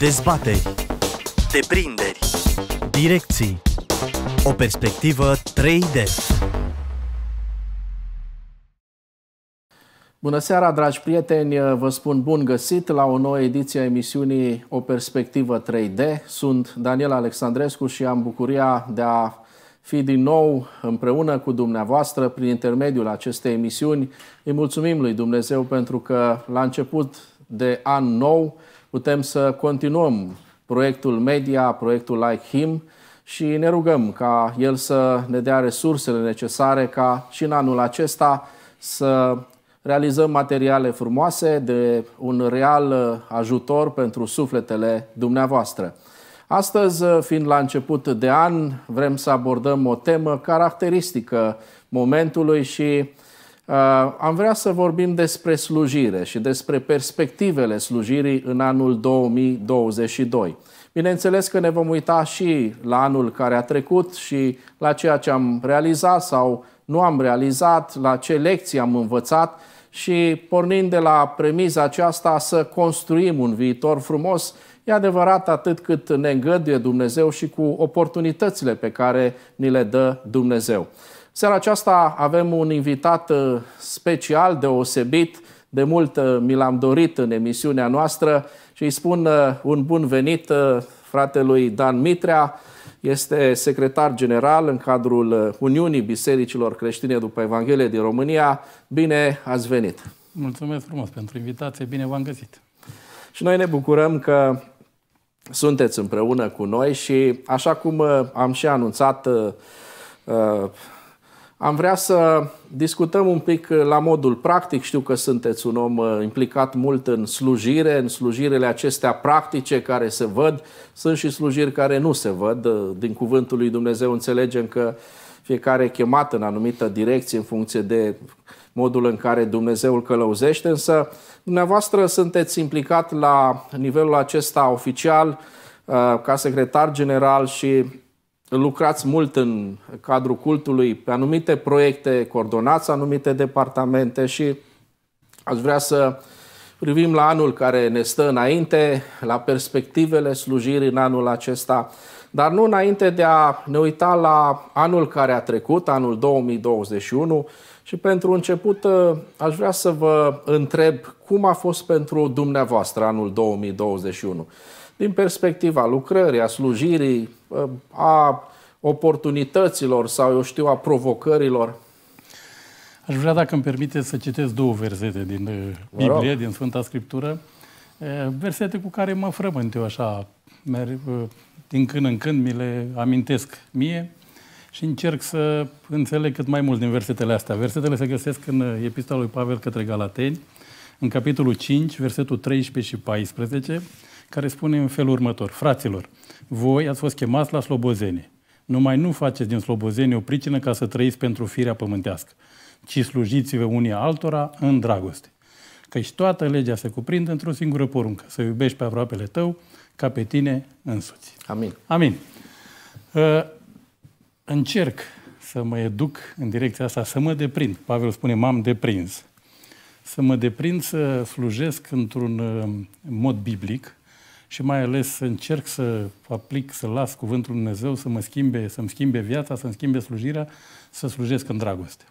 Dezbateri. Deprinderi. Direcții. O perspectivă 3D. Bună seara, dragi prieteni! Vă spun bun găsit la o nouă ediție a emisiunii O Perspectivă 3D. Sunt Daniel Alexandrescu și am bucuria de a fi din nou împreună cu dumneavoastră prin intermediul acestei emisiuni. Îi mulțumim lui Dumnezeu pentru că la început de an nou putem să continuăm proiectul media, proiectul Like Him și ne rugăm ca El să ne dea resursele necesare ca și în anul acesta să realizăm materiale frumoase de un real uh, ajutor pentru sufletele dumneavoastră. Astăzi, uh, fiind la început de an, vrem să abordăm o temă caracteristică momentului și Uh, am vrea să vorbim despre slujire și despre perspectivele slujirii în anul 2022. Bineînțeles că ne vom uita și la anul care a trecut și la ceea ce am realizat sau nu am realizat, la ce lecții am învățat și pornind de la premiza aceasta să construim un viitor frumos, e adevărat atât cât ne îngăduie Dumnezeu și cu oportunitățile pe care ni le dă Dumnezeu. Seara aceasta avem un invitat uh, special, deosebit. De mult uh, mi l-am dorit în emisiunea noastră și îi spun uh, un bun venit fratelui Dan Mitrea. Este secretar general în cadrul Uniunii Bisericilor Creștine după Evanghelie din România. Bine ați venit! Mulțumesc frumos pentru invitație, bine v-am găsit! Și noi ne bucurăm că sunteți împreună cu noi și așa cum am și anunțat am vrea să discutăm un pic uh, la modul practic. Știu că sunteți un om uh, implicat mult în slujire, în slujirele acestea practice care se văd. Sunt și slujiri care nu se văd. Uh, din cuvântul lui Dumnezeu înțelegem că fiecare e chemat în anumită direcție în funcție de modul în care Dumnezeu îl călăuzește, însă dumneavoastră sunteți implicat la nivelul acesta oficial ca secretar general și lucrați mult în cadrul cultului pe anumite proiecte, coordonați anumite departamente și aș vrea să privim la anul care ne stă înainte, la perspectivele slujirii în anul acesta, dar nu înainte de a ne uita la anul care a trecut, anul 2021, și pentru început ă, aș vrea să vă întreb cum a fost pentru dumneavoastră anul 2021. Din perspectiva lucrării, a slujirii, a oportunităților sau, eu știu, a provocărilor? Aș vrea, dacă îmi permite să citesc două versete din uh, Biblie, din Sfânta Scriptură. Uh, versete cu care mă frământ eu așa, uh, din când în când mi le amintesc mie și încerc să înțeleg cât mai mult din versetele astea. Versetele se găsesc în Epistola lui Pavel către Galateni, în capitolul 5, versetul 13 și 14, care spune în felul următor. Fraților, voi ați fost chemați la slobozenie. Numai nu faceți din slobozenie o pricină ca să trăiți pentru firea pământească, ci slujiți-vă unii altora în dragoste. Căci toată legea se cuprinde într-o singură poruncă, să iubești pe aproapele tău ca pe tine însuți. Amin. Amin. Uh, încerc să mă educ în direcția asta, să mă deprind. Pavel spune, m-am deprins. Să mă deprind să slujesc într-un uh, mod biblic, și mai ales să încerc să aplic, să las Cuvântul Lui Dumnezeu să mă schimbe, să-mi schimbe viața, să-mi schimbe slujirea, să slujesc în dragoste.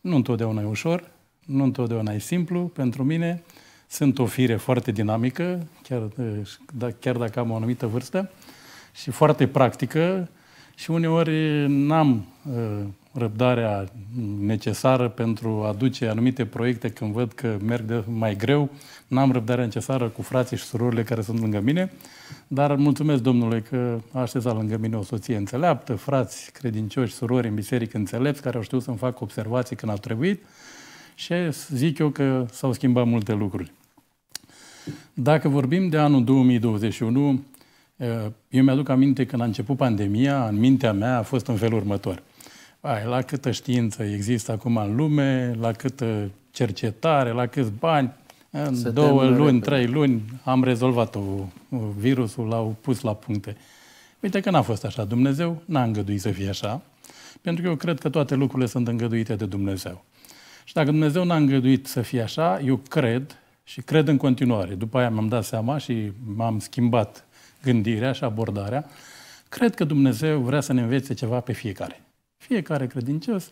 Nu întotdeauna e ușor, nu întotdeauna e simplu pentru mine. Sunt o fire foarte dinamică, chiar, da, chiar dacă am o anumită vârstă, și foarte practică și uneori n-am uh, răbdarea necesară pentru a duce anumite proiecte când văd că merg de mai greu. N-am răbdarea necesară cu frații și surorile care sunt lângă mine, dar mulțumesc Domnului că a așezat lângă mine o soție înțeleaptă, frați credincioși, surori în biserică înțelepți, care au știut să-mi fac observații când au trebuit și zic eu că s-au schimbat multe lucruri. Dacă vorbim de anul 2021, eh, eu mi-aduc aminte când a început pandemia, în mintea mea a fost în felul următor – ai, la câtă știință există acum în lume, la câtă cercetare, la câți bani, în Se două luni, repede. trei luni am rezolvat-o, uh, virusul l-au pus la puncte. Uite că n-a fost așa. Dumnezeu n-a îngăduit să fie așa, pentru că eu cred că toate lucrurile sunt îngăduite de Dumnezeu. Și dacă Dumnezeu n-a îngăduit să fie așa, eu cred și cred în continuare. După aia mi-am dat seama și m-am schimbat gândirea și abordarea. Cred că Dumnezeu vrea să ne învețe ceva pe fiecare. Fiecare credincios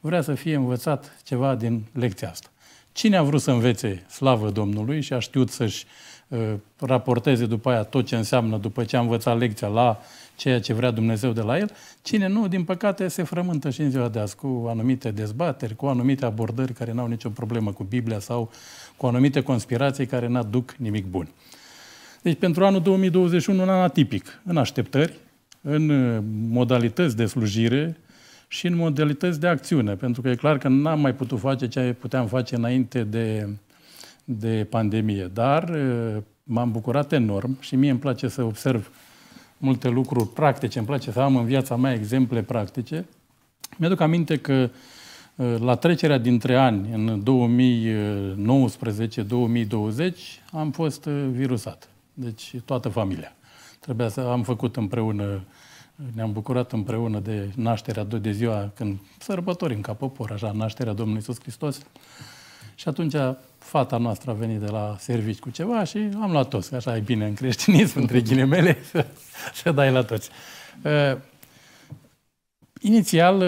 vrea să fie învățat ceva din lecția asta. Cine a vrut să învețe slavă Domnului și a știut să-și uh, raporteze după aia tot ce înseamnă, după ce a învățat lecția la ceea ce vrea Dumnezeu de la el, cine nu, din păcate, se frământă și în ziua de azi cu anumite dezbateri, cu anumite abordări care n-au nicio problemă cu Biblia sau cu anumite conspirații care n-aduc nimic bun. Deci pentru anul 2021, un an atipic, în așteptări, în uh, modalități de slujire, și în modalități de acțiune, pentru că e clar că n-am mai putut face ce puteam face înainte de, de pandemie, dar uh, m-am bucurat enorm și mie îmi place să observ multe lucruri practice, îmi place să am în viața mea exemple practice. Mi-aduc aminte că uh, la trecerea dintre ani, în 2019-2020, am fost uh, virusat. Deci toată familia. Trebuia să am făcut împreună uh, ne-am bucurat împreună de nașterea, de ziua când sărbătorim ca popor, așa, nașterea Domnului Iisus Hristos. Și atunci fata noastră a venit de la servici cu ceva și am luat toți, așa e bine în creștinism, între ghilimele, să, să dai la toți. Uh, inițial,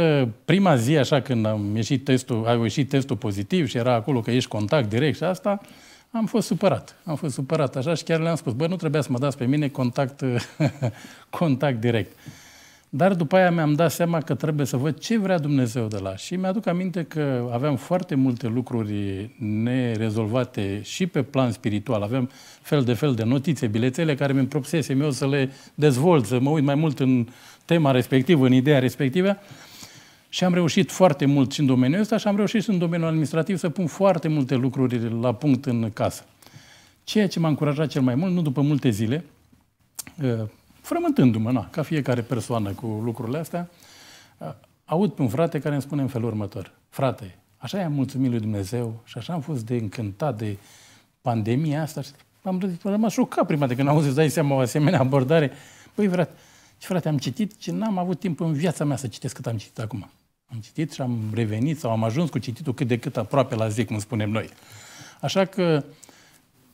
prima zi, așa, când am ieșit testul, a ieșit testul pozitiv și era acolo că ești contact direct și asta, uh, am fost supărat. Am fost supărat așa și chiar le-am spus, bă, nu trebuia să mă dați pe mine contact, contact direct. Dar după aia mi-am dat seama că trebuie să văd ce vrea Dumnezeu de la. Și mi-aduc aminte că aveam foarte multe lucruri nerezolvate și pe plan spiritual. Aveam fel de fel de notițe, bilețele care mi am propusese eu să le dezvolt, să mă uit mai mult în tema respectivă, în ideea respectivă. Și am reușit foarte mult și în domeniul ăsta și am reușit și în domeniul administrativ să pun foarte multe lucruri la punct în casă. Ceea ce m-a încurajat cel mai mult, nu după multe zile, uh, frământându-mă, na, ca fiecare persoană cu lucrurile astea, uh, aud pe un frate care îmi spune în felul următor. Frate, așa i-am mulțumit lui Dumnezeu și așa am fost de încântat de pandemia asta și am rămas șocat prima de când am auzit, dai seama, o asemenea abordare. Păi, frate, și frate, am citit ce n-am avut timp în viața mea să citesc cât am citit acum. Am citit și am revenit sau am ajuns cu cititul cât de cât aproape la zi, cum spunem noi. Așa că,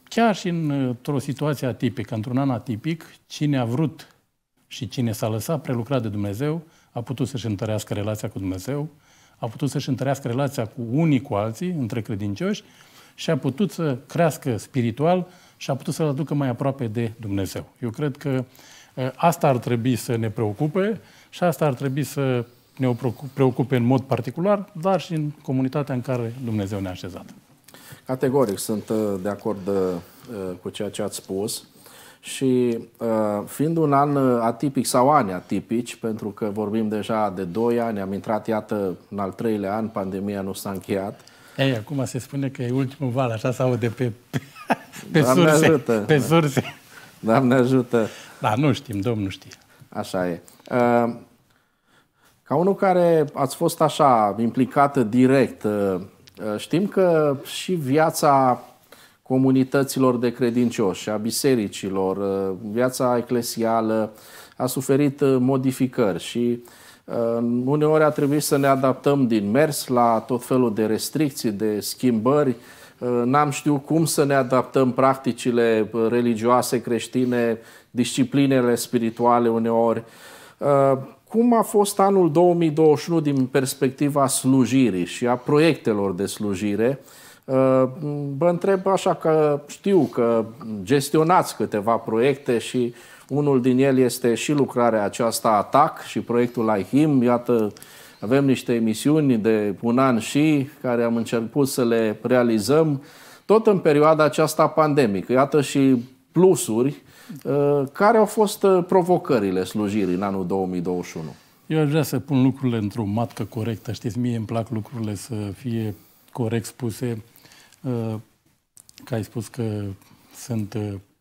chiar și într-o situație atipică, într-un an atipic, cine a vrut și cine s-a lăsat prelucrat de Dumnezeu, a putut să-și întărească relația cu Dumnezeu, a putut să-și întărească relația cu unii cu alții, între credincioși, și a putut să crească spiritual și a putut să-L aducă mai aproape de Dumnezeu. Eu cred că ă, asta ar trebui să ne preocupe și asta ar trebui să ne preocupe în mod particular, dar și în comunitatea în care Dumnezeu ne-a așezat. Categoric sunt uh, de acord uh, uh, cu ceea ce ați spus și fiind un an atipic sau ani atipici, pentru că vorbim deja de 2 ani, am intrat, iată, în al treilea an, pandemia nu s-a încheiat. Ei, acum se spune că e ultimul val, așa sau de pe, pe, pe Doamne surse. Ajută. Pe surse. Doamne ajută! Da, nu știm, Domnul știe. Așa e. Ca unul care ați fost așa implicată direct, ă, ă, știm că și viața comunităților de credincioși, a bisericilor, ă, viața eclesială a suferit modificări și uneori a trebuit să ne adaptăm din mers la tot felul de restricții, de schimbări. N-am știut cum să ne adaptăm practicile religioase creștine, disciplinele spirituale uneori. Cum a fost anul 2021 din perspectiva slujirii și a proiectelor de slujire? Uh, vă întreb așa că știu că gestionați câteva proiecte și unul din ele este și lucrarea aceasta ATAC și proiectul IHIM. Iată, avem niște emisiuni de un an și care am început să le realizăm tot în perioada aceasta pandemică. Iată și plusuri Uh, care au fost uh, provocările slujirii în anul 2021? Eu aș vrea să pun lucrurile într-o matcă corectă. Știți, mie îmi plac lucrurile să fie corect spuse. Uh, că ai spus că sunt,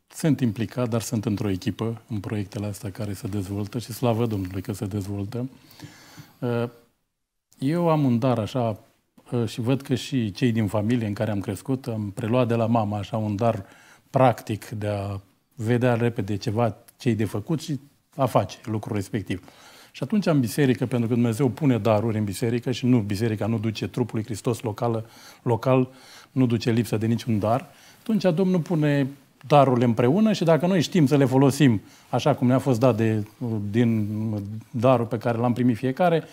sunt implicat, dar sunt într-o echipă în proiectele astea care se dezvoltă și slavă Domnului că se dezvoltă. Eu am un dar așa și văd că și cei din familie în care am crescut am preluat de la mama așa un dar practic de a vedea repede ceva ce-i de făcut și a face lucrul respectiv. Și atunci în biserică, pentru că Dumnezeu pune daruri în biserică și nu, biserica nu duce trupul lui Hristos locală, local, nu duce lipsă de niciun dar, atunci Domnul pune darurile împreună și dacă noi știm să le folosim așa cum ne-a fost dat de, din darul pe care l-am primit fiecare,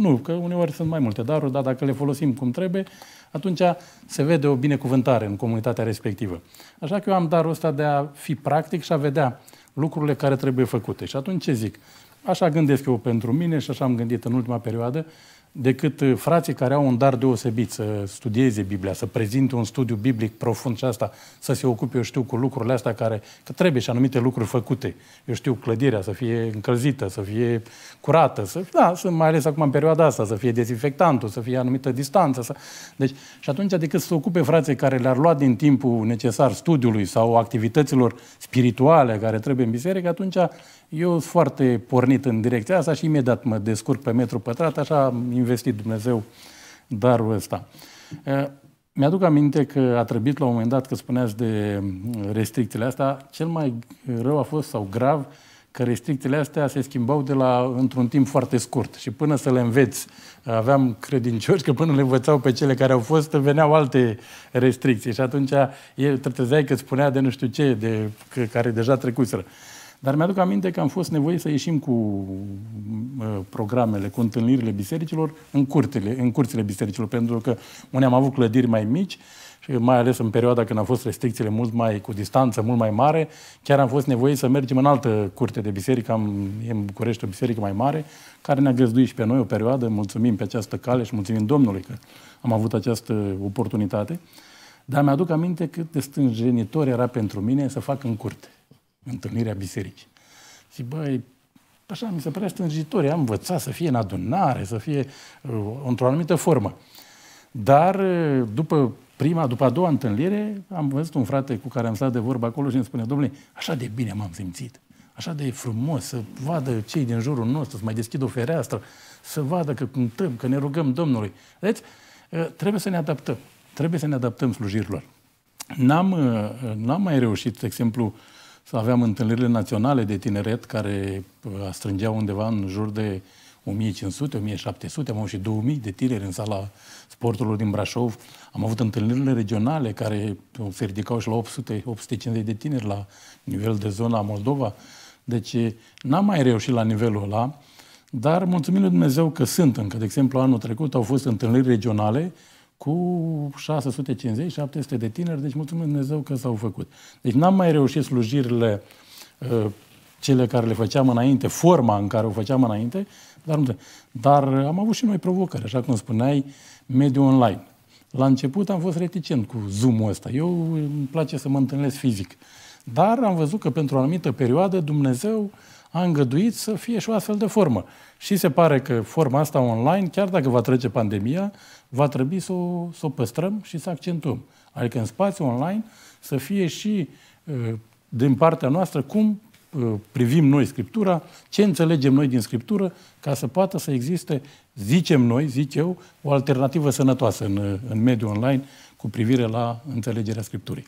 nu, că uneori sunt mai multe daruri, dar dacă le folosim cum trebuie, atunci se vede o binecuvântare în comunitatea respectivă. Așa că eu am darul ăsta de a fi practic și a vedea lucrurile care trebuie făcute. Și atunci ce zic? Așa gândesc eu pentru mine și așa am gândit în ultima perioadă, decât uh, frații care au un dar deosebit să studieze Biblia, să prezinte un studiu biblic profund și asta, să se ocupe, eu știu, cu lucrurile astea care, că trebuie și anumite lucruri făcute. Eu știu, clădirea să fie încălzită, să fie curată, să, da, să, mai ales acum în perioada asta, să fie dezinfectantul, să fie anumită distanță. Să, deci, și atunci, decât să se ocupe frații care le-ar lua din timpul necesar studiului sau activităților spirituale care trebuie în biserică, atunci eu sunt foarte pornit în direcția asta și imediat mă descurc pe metru pătrat, așa am investit Dumnezeu darul ăsta. Mi-aduc aminte că a trebuit la un moment dat, că spuneați de restricțiile astea, cel mai rău a fost, sau grav, că restricțiile astea se schimbau de la într-un timp foarte scurt și până să le înveți, aveam credincioși că până le învățau pe cele care au fost, veneau alte restricții și atunci el trezeai că spunea de nu știu ce, de, că, care deja trecuseră. Dar mi-aduc aminte că am fost nevoie să ieșim cu uh, programele, cu întâlnirile bisericilor în, curtele, în curțile bisericilor, pentru că unde am avut clădiri mai mici și mai ales în perioada când au fost restricțiile mult mai cu distanță, mult mai mare, chiar am fost nevoie să mergem în altă curte de biserică, am, e în București o biserică mai mare, care ne-a găzduit și pe noi o perioadă, mulțumim pe această cale și mulțumim Domnului că am avut această oportunitate. Dar mi-aduc aminte cât de stânjenitor era pentru mine să fac în curte întâlnirea bisericii. Și băi, așa mi se părea strângitor, am învățat să fie în adunare, să fie uh, într-o anumită formă. Dar uh, după prima, după a doua întâlnire, am văzut un frate cu care am stat de vorbă acolo și îmi spune, domnule, așa de bine m-am simțit, așa de frumos să vadă cei din jurul nostru, să mai deschid o fereastră, să vadă că cântăm, că ne rugăm Domnului. Deci, trebuie să ne adaptăm. Trebuie să ne adaptăm slujirilor. N-am, n-am mai reușit, de exemplu, să aveam întâlnirile naționale de tineret care uh, strângeau undeva în jur de 1500, 1700, am avut și 2000 de tineri în sala sporturilor din Brașov. Am avut întâlnirile regionale care uh, se ridicau și la 800, 850 de tineri la nivel de zona Moldova. Deci uh, n-am mai reușit la nivelul ăla, dar mulțumim lui Dumnezeu că sunt încă. De exemplu, anul trecut au fost întâlniri regionale cu 650-700 de tineri, deci mulțumim Dumnezeu că s-au făcut. Deci n-am mai reușit slujirile uh, cele care le făceam înainte, forma în care o făceam înainte, dar, nu, dar am avut și noi provocări, așa cum spuneai, mediul online. La început am fost reticent cu Zoom-ul ăsta. Eu îmi place să mă întâlnesc fizic. Dar am văzut că pentru o anumită perioadă Dumnezeu a îngăduit să fie și o astfel de formă. Și se pare că forma asta online, chiar dacă va trece pandemia, va trebui să o, să o păstrăm și să accentuăm. Adică în spațiu online să fie și din partea noastră cum privim noi Scriptura, ce înțelegem noi din Scriptură, ca să poată să existe, zicem noi, zic eu, o alternativă sănătoasă în, în mediul online cu privire la înțelegerea Scripturii.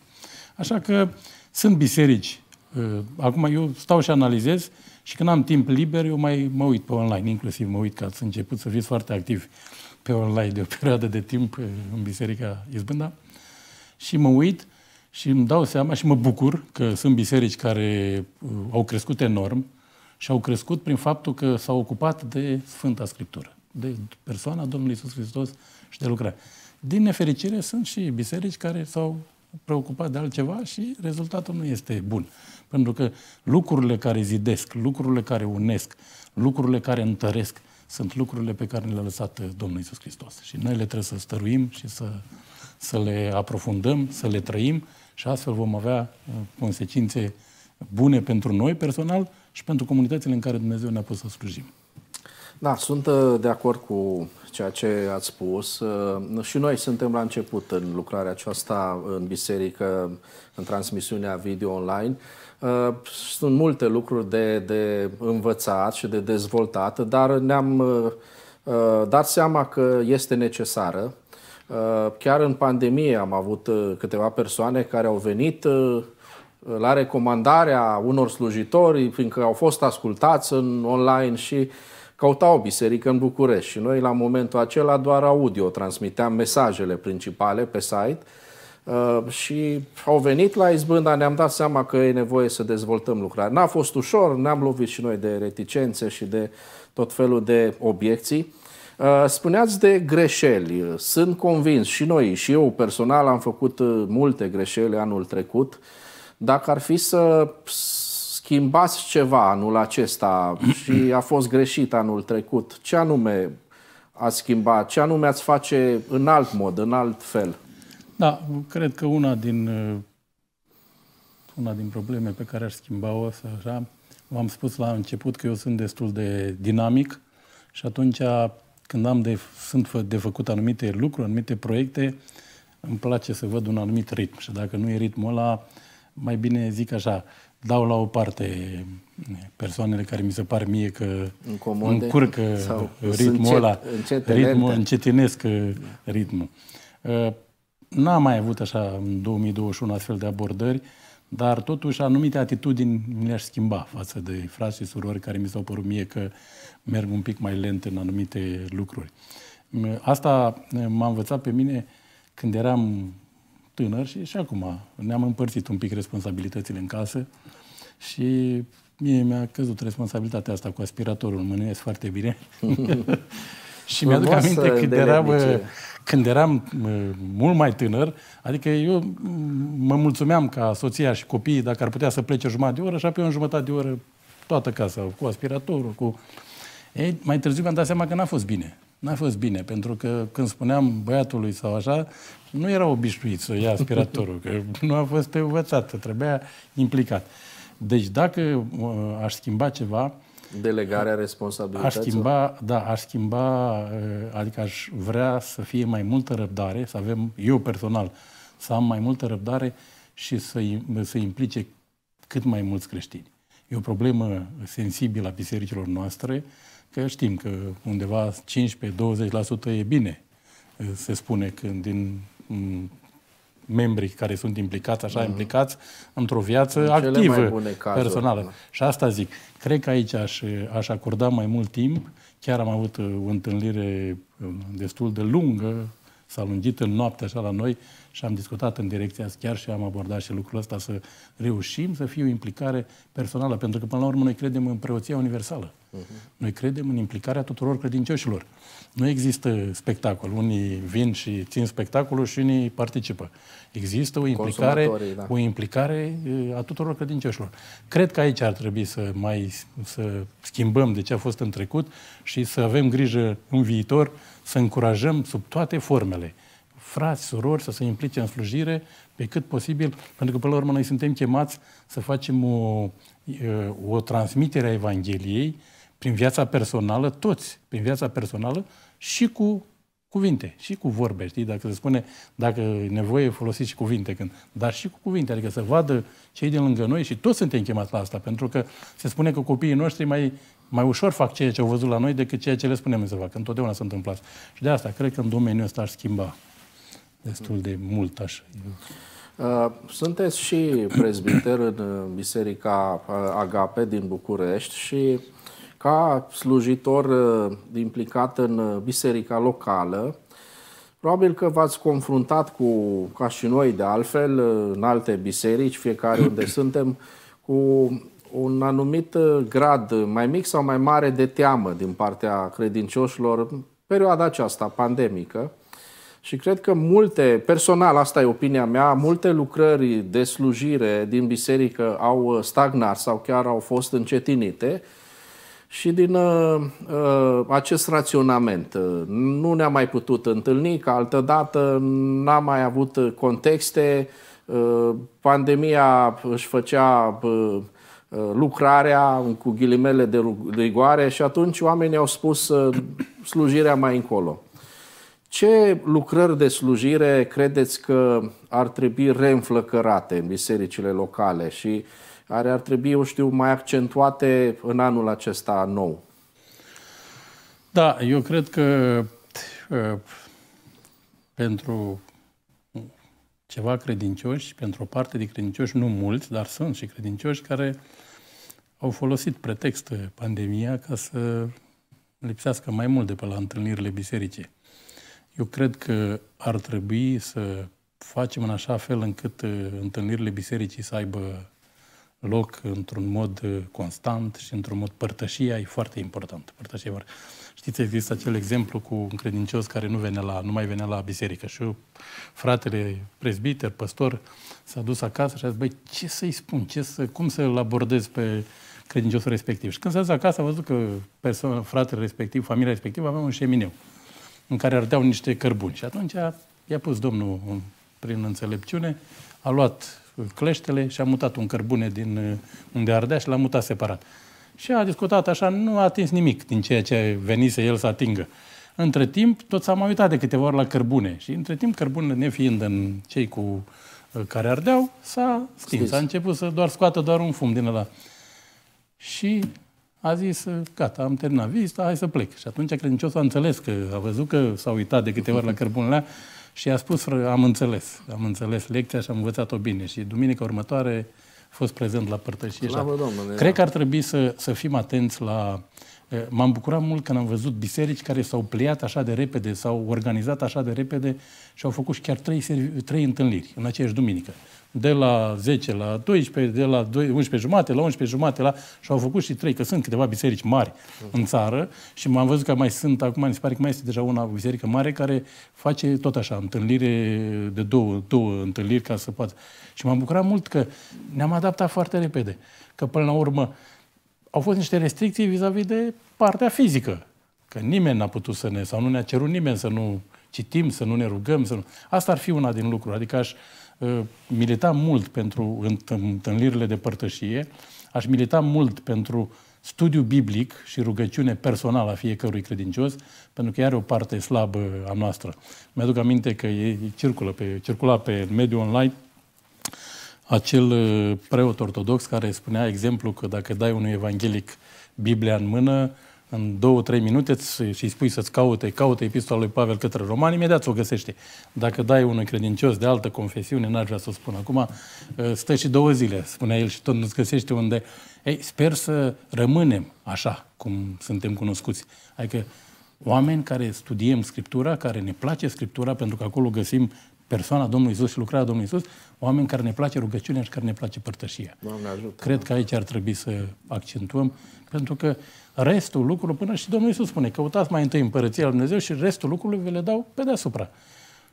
Așa că sunt biserici. Acum eu stau și analizez și când am timp liber, eu mai mă uit pe online, inclusiv mă uit că ați început să fiți foarte activi pe online de o perioadă de timp eh, în Biserica Izbânda și mă uit și îmi dau seama și mă bucur că sunt biserici care eh, au crescut enorm și au crescut prin faptul că s-au ocupat de Sfânta Scriptură, de persoana Domnului Isus Hristos și de lucrare. Din nefericire sunt și biserici care s-au preocupat de altceva și rezultatul nu este bun. Pentru că lucrurile care zidesc, lucrurile care unesc, lucrurile care întăresc, sunt lucrurile pe care le-a lăsat eh, Domnul Isus Hristos. Și noi le trebuie să stăruim și să, să le aprofundăm, să le trăim și astfel vom avea eh, consecințe bune pentru noi personal și pentru comunitățile în care Dumnezeu ne-a pus să slujim. Da, sunt eh, de acord cu ceea ce ați spus. Și noi suntem la început în lucrarea aceasta în biserică, în transmisiunea video online. Ă, sunt multe lucruri de, de învățat și de dezvoltat, dar ne-am ă, ă, dat seama că este necesară. Chiar în pandemie am avut câteva persoane care au venit la recomandarea unor slujitori, fiindcă au fost ascultați în online și căutau o biserică în București. Și noi, la momentul acela, doar audio transmiteam mesajele principale pe site – Uh, și au venit la izbânda, ne-am dat seama că e nevoie să dezvoltăm lucrarea. N-a fost ușor, ne-am lovit și noi de reticențe și de tot felul de obiecții. Uh, spuneați de greșeli. Sunt convins și noi, și eu personal am făcut uh, multe greșeli anul trecut. Dacă ar fi să schimbați ceva anul acesta și a fost greșit anul trecut, ce anume ați schimba, ce anume ați face în alt mod, în alt fel? Da, cred că una din, uh, una din probleme pe care aș schimba-o, să așa, v-am spus la început că eu sunt destul de dinamic și atunci când am de, sunt de făcut anumite lucruri, anumite proiecte, îmi place să văd un anumit ritm și dacă nu e ritmul ăla, mai bine zic așa, dau la o parte eh, persoanele care mi se par mie că Incomode, încurcă ritmul ăla, încet, ritmul, încetinesc eh, ritmul. Uh, n-am mai avut așa în 2021 astfel de abordări, dar totuși anumite atitudini mi le-aș schimba față de frați și surori care mi s-au părut mie că merg un pic mai lent în anumite lucruri. Mm, asta eh, m-a învățat pe mine când eram tânăr și și acum ne-am împărțit un pic responsabilitățile în casă și mie mi-a căzut responsabilitatea asta cu aspiratorul, mănânesc foarte bine. și mi-aduc aminte cât eram... Când eram mult mai tânăr, adică eu mă mulțumeam ca soția și copiii, dacă ar putea să plece jumătate de oră, așa pe o jumătate de oră toată casa, cu aspiratorul, cu... Ei, mai târziu mi-am dat seama că n-a fost bine. N-a fost bine, pentru că când spuneam băiatului sau așa, nu era obișnuit să ia aspiratorul, că nu a fost învățat, trebuia implicat. Deci dacă aș schimba ceva, Delegarea responsabilității? Aș schimba, da, aș schimba, eh, adică aș vrea să fie mai multă răbdare, să avem, eu personal, să am mai multă răbdare și să, să implice cât mai mulți creștini. E o problemă sensibilă a bisericilor noastre, că știm că undeva 15-20% e bine, eh, se spune, când din mm, membrii care sunt implicați, așa, mm implicați într-o viață Cele activă, cazuri, personală. Da. Și asta zic. Cred că aici aș, aș acorda mai mult timp. Chiar am avut uh, o întâlnire um, destul de lungă, s-a lungit în noapte așa la noi și am discutat în direcția chiar și am abordat și lucrul ăsta să reușim să fie o implicare personală, pentru că până la urmă noi credem în preoția universală. Uh-huh. Noi credem în implicarea tuturor credincioșilor. Nu există spectacol. Unii vin și țin spectacolul și unii participă. Există o implicare, da. o implicare uh, a tuturor credincioșilor. Cred că aici ar trebui să mai să schimbăm de ce a fost în trecut și să avem grijă în viitor să încurajăm sub toate formele frați, surori să se implice în slujire pe cât posibil, pentru că pe la urmă noi suntem chemați să facem o, uh, o transmitere a Evangheliei prin viața personală, toți, prin viața personală și cu cuvinte, și cu vorbe, știi? Dacă se spune, dacă e nevoie, folosiți și cuvinte, când, dar și cu cuvinte, adică să vadă cei din lângă noi și toți suntem chemați la asta, pentru că se spune că copiii noștri mai, mai ușor fac ceea ce au văzut la noi decât ceea ce le spunem să facă. Întotdeauna se întâmplă asta. Și de asta, cred că în domeniul ăsta ar schimba destul de mult așa. Uh, sunteți și prezbiter în uh, Biserica uh, Agape din București și ca slujitor uh, implicat în uh, biserica locală, probabil că v-ați confruntat cu, ca și noi de altfel, uh, în alte biserici, fiecare unde suntem, cu un anumit grad mai mic sau mai mare de teamă din partea credincioșilor perioada aceasta pandemică. Și cred că multe, personal, asta e opinia mea, multe lucrări de slujire din biserică au stagnat sau chiar au fost încetinite și din uh, uh acest raționament uh, nu ne-am mai putut întâlni, că altădată n-am mai avut contexte, uh, pandemia își făcea uh, uh lucrarea cu ghilimele de rigoare și atunci oamenii au spus uh, slujirea mai încolo. Ce lucrări de slujire credeți că ar trebui reînflăcărate în bisericile locale și uh, care ar trebui, eu știu, mai accentuate în anul acesta nou? Da, eu cred că ă, pentru ceva credincioși, pentru o parte de credincioși, nu mulți, dar sunt și credincioși care au folosit pretext pandemia ca să lipsească mai mult de pe la întâlnirile biserice. Eu cred că ar trebui să facem în așa fel încât ă, întâlnirile bisericii să aibă loc într-un mod uh, constant și într-un mod părtășia e foarte important. Părtășia Știți, există acel exemplu cu un credincios care nu, venea la, nu mai venea la biserică și eu, fratele prezbiter, păstor, s-a dus acasă și a zis, băi, ce să-i spun, ce să, cum să-l abordez pe credinciosul respectiv. Și când s-a dus acasă, a văzut că persoana, fratele respectiv, familia respectivă avea un șemineu în care ardeau niște cărbuni. Și atunci a, i-a pus Domnul, prin înțelepciune, a luat cleștele și a mutat un cărbune din uh, unde ardea și l-a mutat separat. Și a discutat așa, nu a atins nimic din ceea ce venise el să atingă. Între timp, tot s-a mai uitat de câteva ori la cărbune. Și între timp, cărbunele nefiind în cei cu uh, care ardeau, s-a stins. A început să doar scoată doar un fum din ăla. Și a zis, uh, gata, am terminat vizita, hai să plec. Și atunci credinciosul a înțeles că a văzut că s-a uitat de câteva ori la cărbunele alea și a spus, am înțeles, am înțeles lecția și am învățat-o bine. Și duminica următoare a fost prezent la părtășie. Slavă Cred da. că ar trebui să, să fim atenți la... M-am bucurat mult când am văzut biserici care s-au pliat așa de repede, s-au organizat așa de repede și au făcut și chiar trei, trei întâlniri în aceeași duminică de la 10 la 12, de la 11 jumate, la 11 jumate la... Și au făcut și trei, că sunt câteva biserici mari în țară și m-am văzut că mai sunt, acum mi se pare că mai este deja una biserică mare care face tot așa, întâlnire de două, două întâlniri ca să poată. Și m-am bucurat mult că ne-am adaptat foarte repede. Că până la urmă au fost niște restricții vis-a-vis de partea fizică. Că nimeni n-a putut să ne, sau nu ne-a cerut nimeni să nu citim, să nu ne rugăm, să nu... Asta ar fi una din lucruri. Adică aș, Ă, milita mult pentru întâlnirile de părtășie, aș milita mult pentru studiu biblic și rugăciune personală a fiecărui credincios, pentru că ea are o parte slabă a noastră. Mi-aduc aminte că e, circulă pe, circula pe mediul online acel ă, preot ortodox care spunea exemplu că dacă dai unui evanghelic Biblia în mână, în două, trei minute și îi spui să-ți caute, caute epistola lui Pavel către romani, imediat o găsește. Dacă dai unui credincios de altă confesiune, n-ar vrea să o spun. Acum ă, stă și două zile, spunea el, și tot nu-ți găsește unde. Ei, sper să rămânem așa cum suntem cunoscuți. Adică oameni care studiem Scriptura, care ne place Scriptura, pentru că acolo găsim persoana Domnului Isus și lucrarea Domnului Isus, oameni care ne place rugăciunea și care ne place părtășia. Doamne ajută! Cred că aici ar trebui să accentuăm, pentru că restul lucrurilor, până și Domnul Isus spune, căutați mai întâi împărăția lui Dumnezeu și restul lucrurilor vi le dau pe deasupra.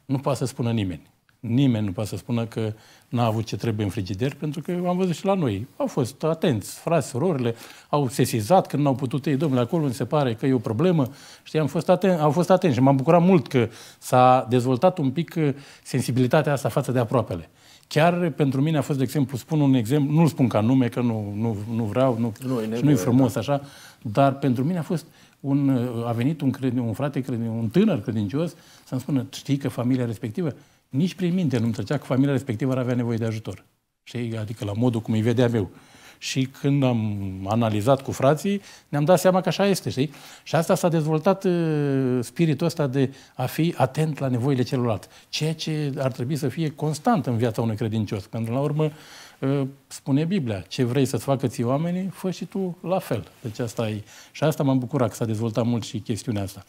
Nu poate să spună nimeni. Nimeni nu poate să spună că n-a avut ce trebuie în frigider, pentru că am văzut și la noi. Au fost atenți, frați, surorile, au sesizat când n-au putut ei, domnule, acolo îmi se pare că e o problemă. Știi, am fost aten- au fost atenți și m-am bucurat mult că s-a dezvoltat un pic uh, sensibilitatea asta față de aproapele. Chiar pentru mine a fost, de exemplu, spun un exemplu, nu-l spun ca nume, că nu, nu, nu vreau, nu, nu e nevoie, nu-i frumos da. așa, dar pentru mine a fost un, uh, a venit un, un frate, un tânăr credincios să-mi spună, știi că familia respectivă nici prin minte nu-mi trecea că familia respectivă ar avea nevoie de ajutor. Și, Adică la modul cum îi vedeam eu. Și când am analizat cu frații, ne-am dat seama că așa este, știi? Și asta s-a dezvoltat uh, spiritul ăsta de a fi atent la nevoile celorlalți. Ceea ce ar trebui să fie constant în viața unui credincios. Pentru că, la urmă, uh, spune Biblia, ce vrei să-ți facă ți oamenii, fă și tu la fel. Deci asta e. Și asta m-am bucurat că s-a dezvoltat mult și chestiunea asta.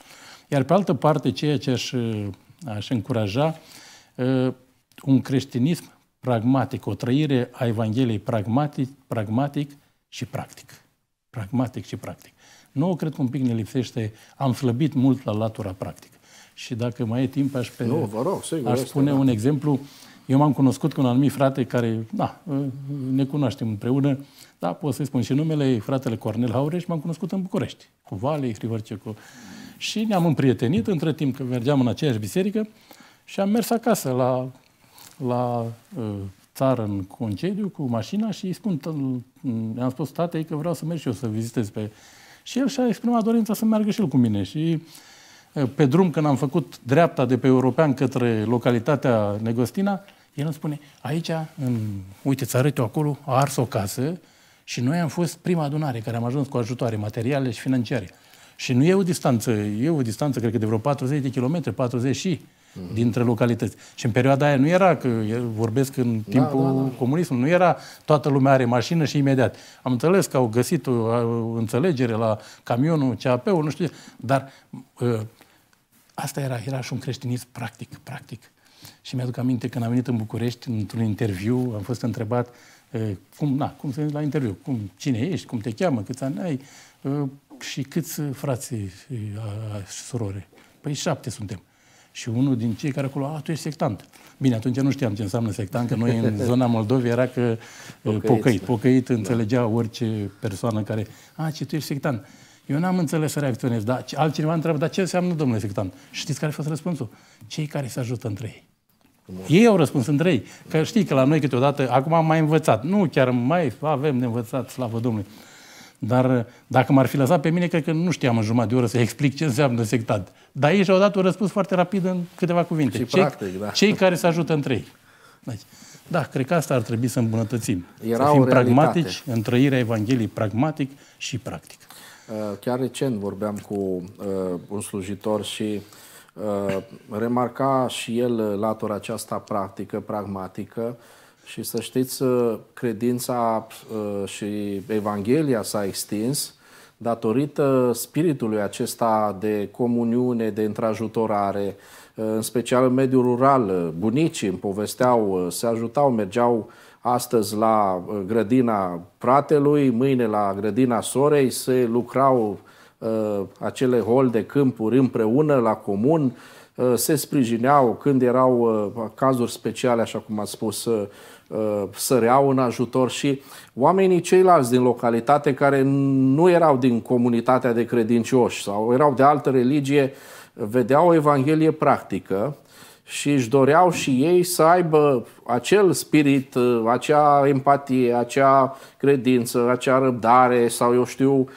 Iar pe altă parte, ceea ce aș, uh, aș încuraja uh, un creștinism pragmatic, o trăire a Evangheliei pragmatic, pragmatic și practic. Pragmatic și practic. Nu cred că un pic ne lipsește, am slăbit mult la latura practică. Și dacă mai e timp, aș, pe, nu, vă rog, sigur, aș spune da. un exemplu. Eu m-am cunoscut cu un anumit frate care, da, ne cunoaștem împreună, da, pot să-i spun și numele, fratele Cornel Haureș, m-am cunoscut în București, cu Vale, Hrivărce, cu... Și ne-am împrietenit, între timp că mergeam în aceeași biserică, și am mers acasă la, la uh, țară în concediu cu mașina și îi spun, mm, am spus tatei că vreau să merg și eu să vizitez pe... Și el și-a exprimat dorința să meargă și el cu mine. Și uh, pe drum, când am făcut dreapta de pe European către localitatea Negostina, el îmi spune, aici, în, uite, ți arăt eu acolo, a ars o casă și noi am fost prima adunare care am ajuns cu ajutoare materiale și financiare. Și nu e o distanță, e o distanță, cred că de vreo 40 de kilometri, 40 și mm-hmm. dintre localități. Și în perioada aia nu era, că vorbesc în da, timpul da, da, da. comunismului, nu era toată lumea are mașină și imediat. Am înțeles că au găsit o, o înțelegere la camionul, CAP-ul, nu știu ce, dar ă, asta era, era și un creștinism practic, practic. Și mi-aduc aminte când am venit în București, într-un interviu, am fost întrebat ă, cum, na, cum să la interviu, cum, cine ești, cum te cheamă, câți ani ai ă, și câți frați și ă, surore. Păi șapte suntem. Și unul din cei care acolo, a, tu ești sectant. Bine, atunci nu știam ce înseamnă sectant, că noi în zona Moldovei era că pocăit. Da. Pocăit, pocăit da. înțelegea orice persoană care, a, ce tu ești sectant. Eu n-am înțeles să reacționez, dar altcineva întreabă, dar ce înseamnă, domnule sectant? Știți care a fost răspunsul? Cei care se ajută între ei. Ei au răspuns între ei. Că știi că la noi câteodată, acum am mai învățat. Nu, chiar mai avem de învățat, slavă Domnului. Dar uh, dacă m-ar fi lăsat pe mine, cred că nu știam în jumătate de oră să explic ce înseamnă sectat. Dar ei și-au dat un răspuns foarte rapid în câteva cuvinte. Și cei, practic, da. cei care se ajută între ei. Deci, da, cred că asta ar trebui să îmbunătățim. Era să fim pragmatici în trăirea Evangheliei pragmatic și practic. Uh, chiar recent vorbeam cu uh, un slujitor și remarca și el latura aceasta practică, pragmatică, și să știți, uh, credința uh, și Evanghelia s-a extins datorită spiritului acesta de comuniune, de întrajutorare, uh, în special în mediul rural. Bunicii îmi povesteau, se ajutau, mergeau astăzi la grădina fratelui, mâine la grădina sorei, se lucrau acele hol de câmpuri împreună la comun, se sprijineau când erau cazuri speciale, așa cum a spus Uh, săreau în ajutor și oamenii ceilalți din localitate care nu erau din comunitatea de credincioși sau erau de altă religie, vedeau o Evanghelie practică și își doreau și ei să aibă acel spirit, uh, acea empatie, acea credință, acea răbdare sau eu știu,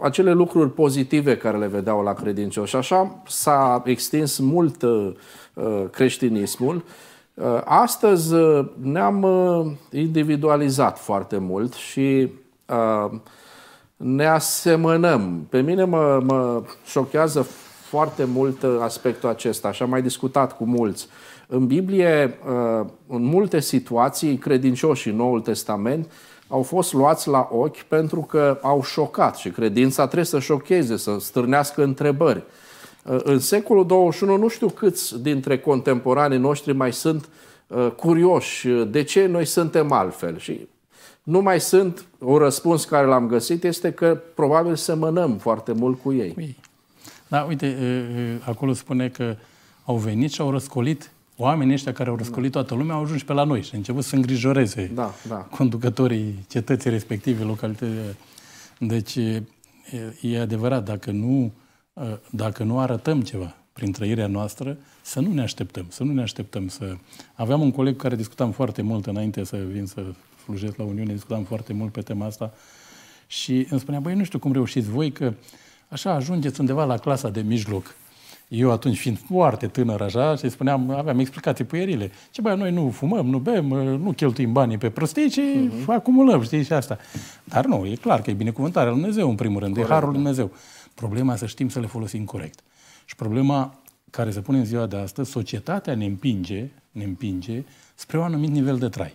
acele lucruri pozitive care le vedeau la credincioși. Așa s-a extins mult uh, creștinismul Uh, astăzi uh, ne-am uh, individualizat foarte mult și ne asemănăm. Pe mine mă, mă șochează foarte mult aspectul acesta și am mai discutat cu mulți. În Biblie, în multe situații, credincioșii în Noul Testament au fost luați la ochi pentru că au șocat și credința trebuie să șocheze, să stârnească întrebări. Uh, în secolul 21 nu știu câți dintre contemporanii noștri mai sunt uh, curioși uh, de ce noi suntem altfel. Și nu mai sunt, un răspuns care l-am găsit este că probabil semănăm foarte mult cu ei. Da, uite, acolo spune că au venit și au răscolit oamenii ăștia care au răscolit toată lumea au ajuns și pe la noi și au început să îngrijoreze da, da. conducătorii cetății respective, localității. Deci, e adevărat, dacă nu Ă, dacă nu arătăm ceva prin trăirea noastră, să nu ne așteptăm, să nu ne așteptăm să... Aveam un coleg cu care discutam foarte mult înainte să vin să slujesc la Uniune, discutam foarte mult pe tema asta și îmi spunea, băi, nu știu cum reușiți voi, că așa ajungeți undeva la clasa de mijloc. Eu atunci, fiind foarte tânăr așa, și spuneam, aveam explicații puierile. Ce băi, noi nu fumăm, nu bem, ă, nu cheltuim banii pe prostii, ci uh-huh. acumulăm, știi, și asta. Dar nu, e clar că e binecuvântarea Lui Dumnezeu, în primul rând, Corect, e Harul Lui da. Dumnezeu. Problema să știm să le folosim corect. Și problema care se pune în ziua de astăzi, societatea ne împinge, ne împinge spre un anumit nivel de trai.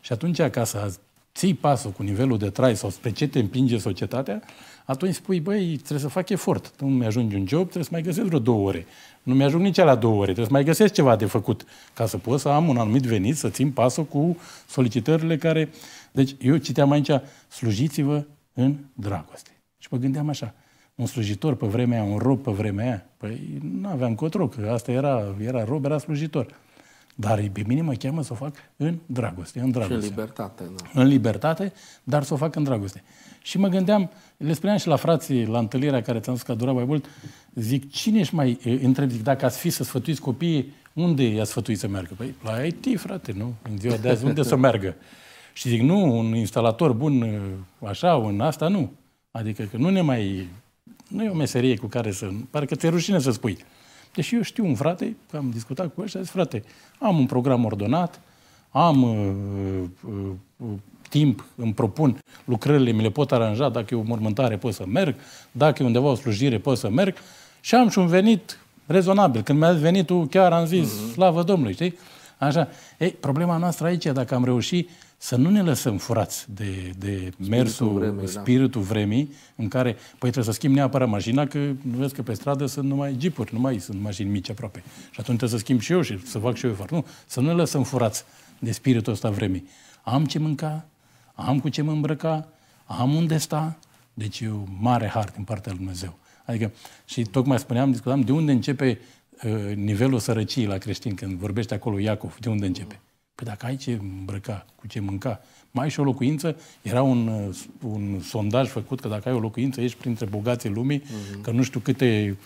Și atunci, ca să ții pasul cu nivelul de trai sau spre ce te împinge societatea, atunci spui, băi, trebuie să fac efort. Nu mi ajungi un job, trebuie să mai găsesc vreo două ore. Nu mi-ajung nici la două ore, trebuie să mai găsesc ceva de făcut ca să pot să am un anumit venit, să țin pasul cu solicitările care... Deci eu citeam aici, slujiți-vă în dragoste. Și mă gândeam așa, un slujitor pe vremea aia, un rob pe vremea aia. Păi nu aveam cotru, că asta era, era rob, era slujitor. Dar pe mine mă cheamă să o fac în dragoste, în dragoste. Și în libertate. Da. În libertate, dar să o fac în dragoste. Și mă gândeam, le spuneam și la frații, la întâlnirea care ți-am zis că a mai mult, zic, cine ești mai, întreb, zic, dacă ați fi să sfătuiți copiii, unde i-a sfătuit să meargă? Păi, la IT, frate, nu? În ziua de azi, unde să meargă? Și zic, nu, un instalator bun, așa, un asta, nu. Adică că nu ne mai nu e o meserie cu care să... Parcă ți-e rușine să spui. Deși eu știu un frate, că am discutat cu a zis, frate, am un program ordonat, am uh, uh, uh, timp, îmi propun lucrările, mi le pot aranja, dacă e o mormântare pot să merg, dacă e undeva o slujire pot să merg și am și un venit rezonabil. Când mi-a venit tu chiar am zis, uh-huh. slavă Domnului, știi? Așa. Ei, problema noastră aici dacă am reușit să nu ne lăsăm furați de, de spiritul mersul, vremei, da. spiritul da. vremii, în care, păi trebuie să schimb neapărat mașina, că nu vezi că pe stradă sunt numai jeepuri, nu mai sunt mașini mici aproape. Și atunci trebuie să schimb și eu și să fac și eu efort. Nu, să nu ne lăsăm furați de spiritul ăsta vremii. Am ce mânca, am cu ce mă îmbrăca, am unde sta, deci e o mare har din partea lui Dumnezeu. Adică, și tocmai spuneam, discutam de unde începe uh, nivelul sărăciei la creștin, când vorbește acolo Iacov, de unde începe? Păi dacă ai ce îmbrăca, cu ce mânca, mai și o locuință, era un, uh, un sondaj făcut că dacă ai o locuință, ești printre bogații lumii, uh-huh. că nu știu câte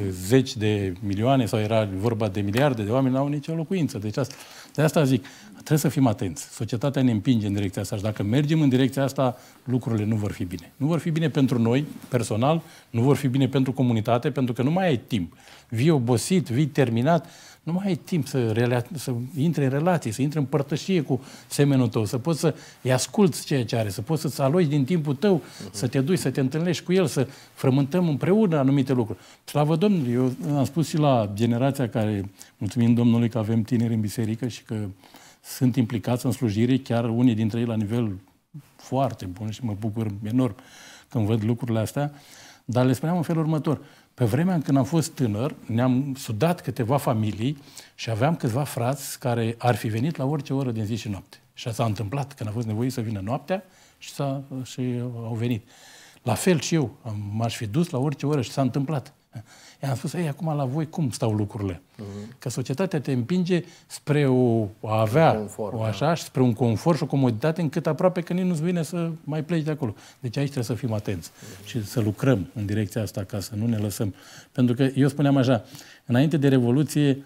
uh, zeci de milioane sau era vorba de miliarde de oameni, n-au nicio locuință. Deci asta, de asta zic, trebuie să fim atenți. Societatea ne împinge în direcția asta și dacă mergem în direcția asta, lucrurile nu vor fi bine. Nu vor fi bine pentru noi, personal, nu vor fi bine pentru comunitate, pentru că nu mai ai timp. Vii obosit, vii terminat, nu mai ai timp să, rela- să intri în relații, să intri în părtășie cu semenul tău, să poți să-i asculți ceea ce are, să poți să-ți aloci din timpul tău, uh-huh. să te duci, să te întâlnești cu el, să frământăm împreună anumite lucruri. Slavă Domnului, eu am spus și la generația care, mulțumim Domnului că avem tineri în biserică și că sunt implicați în slujire, chiar unii dintre ei la nivel foarte bun și mă bucur enorm când văd lucrurile astea, dar le spuneam în felul următor – pe vremea când am fost tânăr, ne-am sudat câteva familii și aveam câțiva frați care ar fi venit la orice oră din zi și noapte. Și asta s-a întâmplat, când a fost nevoie să vină noaptea și, s-a, și au venit. La fel și eu, am, m-aș fi dus la orice oră și s-a întâmplat. I-am spus, ei, acum la voi cum stau lucrurile? Uh-huh. Că societatea te împinge spre o, a avea confort, o da. așa, da. și spre un confort și o comoditate încât aproape că nici nu-ți vine să mai pleci de acolo. Deci aici trebuie să fim atenți uh-huh. și să lucrăm în direcția asta ca să nu ne lăsăm. Pentru că eu spuneam așa, înainte de Revoluție,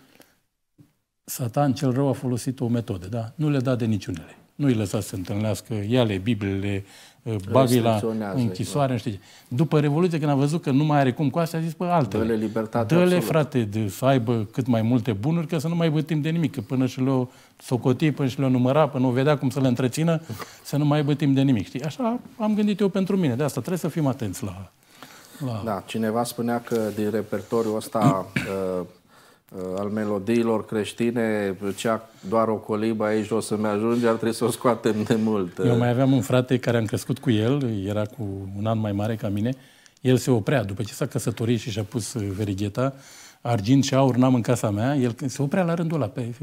Satan cel rău a folosit o metodă, da? Nu le da de niciunele. Nu îi lăsa să se întâlnească, ia-le Bibliile, Eh, bagă la închisoare, exact. știu După Revoluție, când a văzut că nu mai are cum cu asta, a zis, pe altele. Dă-le libertate Dă-le, frate, de, să aibă cât mai multe bunuri, că să nu mai bătim de nimic, că până și le-o socoti, până și le-o număra, până o vedea cum să le întrețină, să nu mai bătim de nimic, știi. Așa am gândit eu pentru mine. De asta trebuie să fim atenți la... la... Da, cineva spunea că din repertoriul ăsta uh, Uh, al melodiilor creștine, cea doar o colibă aici o să-mi ajunge, ar trebui să o scoatem de mult. Eu mai aveam un frate care am crescut cu el, era cu un an mai mare ca mine, el se oprea după ce s-a căsătorit și și-a pus uh, verigheta, argint și aur n-am în casa mea, el se oprea la rândul ăla. Pe...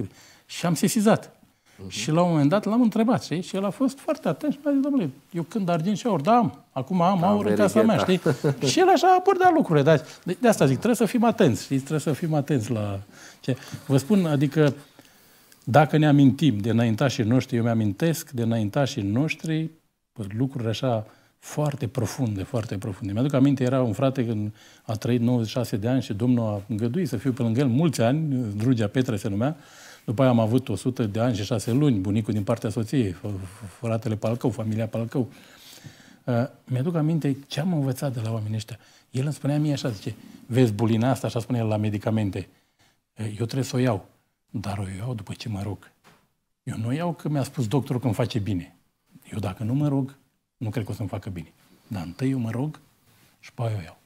Și am sesizat. Uh-huh. Și la un moment dat l-am întrebat, știi? Și el a fost foarte atent și mi-a zis, domnule, eu când argint și aur, da, am, acum am da, aur în casa mea, da. știi? și el așa aborda lucrurile. Dar, de, de asta zic, trebuie să fim atenți, știi? Trebuie să fim atenți la ce... Vă spun, adică, dacă ne amintim de înaintașii noștri, eu mi-amintesc de înaintașii noștri păi, lucruri așa foarte profunde, foarte profunde. Mi-aduc aminte, era un frate când a trăit 96 de ani și Domnul a îngăduit să fiu pe lângă el mulți ani, Drugea Petre se numea, după aia am avut 100 de ani și 6 luni, bunicul din partea soției, fratele Palcău, familia Palcău. Uh, mi-aduc aminte ce am învățat de la oamenii ăștia. El îmi spunea mie așa, zice, vezi bulina asta, așa spune el la medicamente. Eh, eu trebuie să o iau, dar o iau după ce mă rog. Eu nu iau că mi-a spus doctorul că îmi face bine. Eu dacă nu mă rog, nu cred că o să-mi facă bine. Dar întâi eu mă rog și pe eu o iau.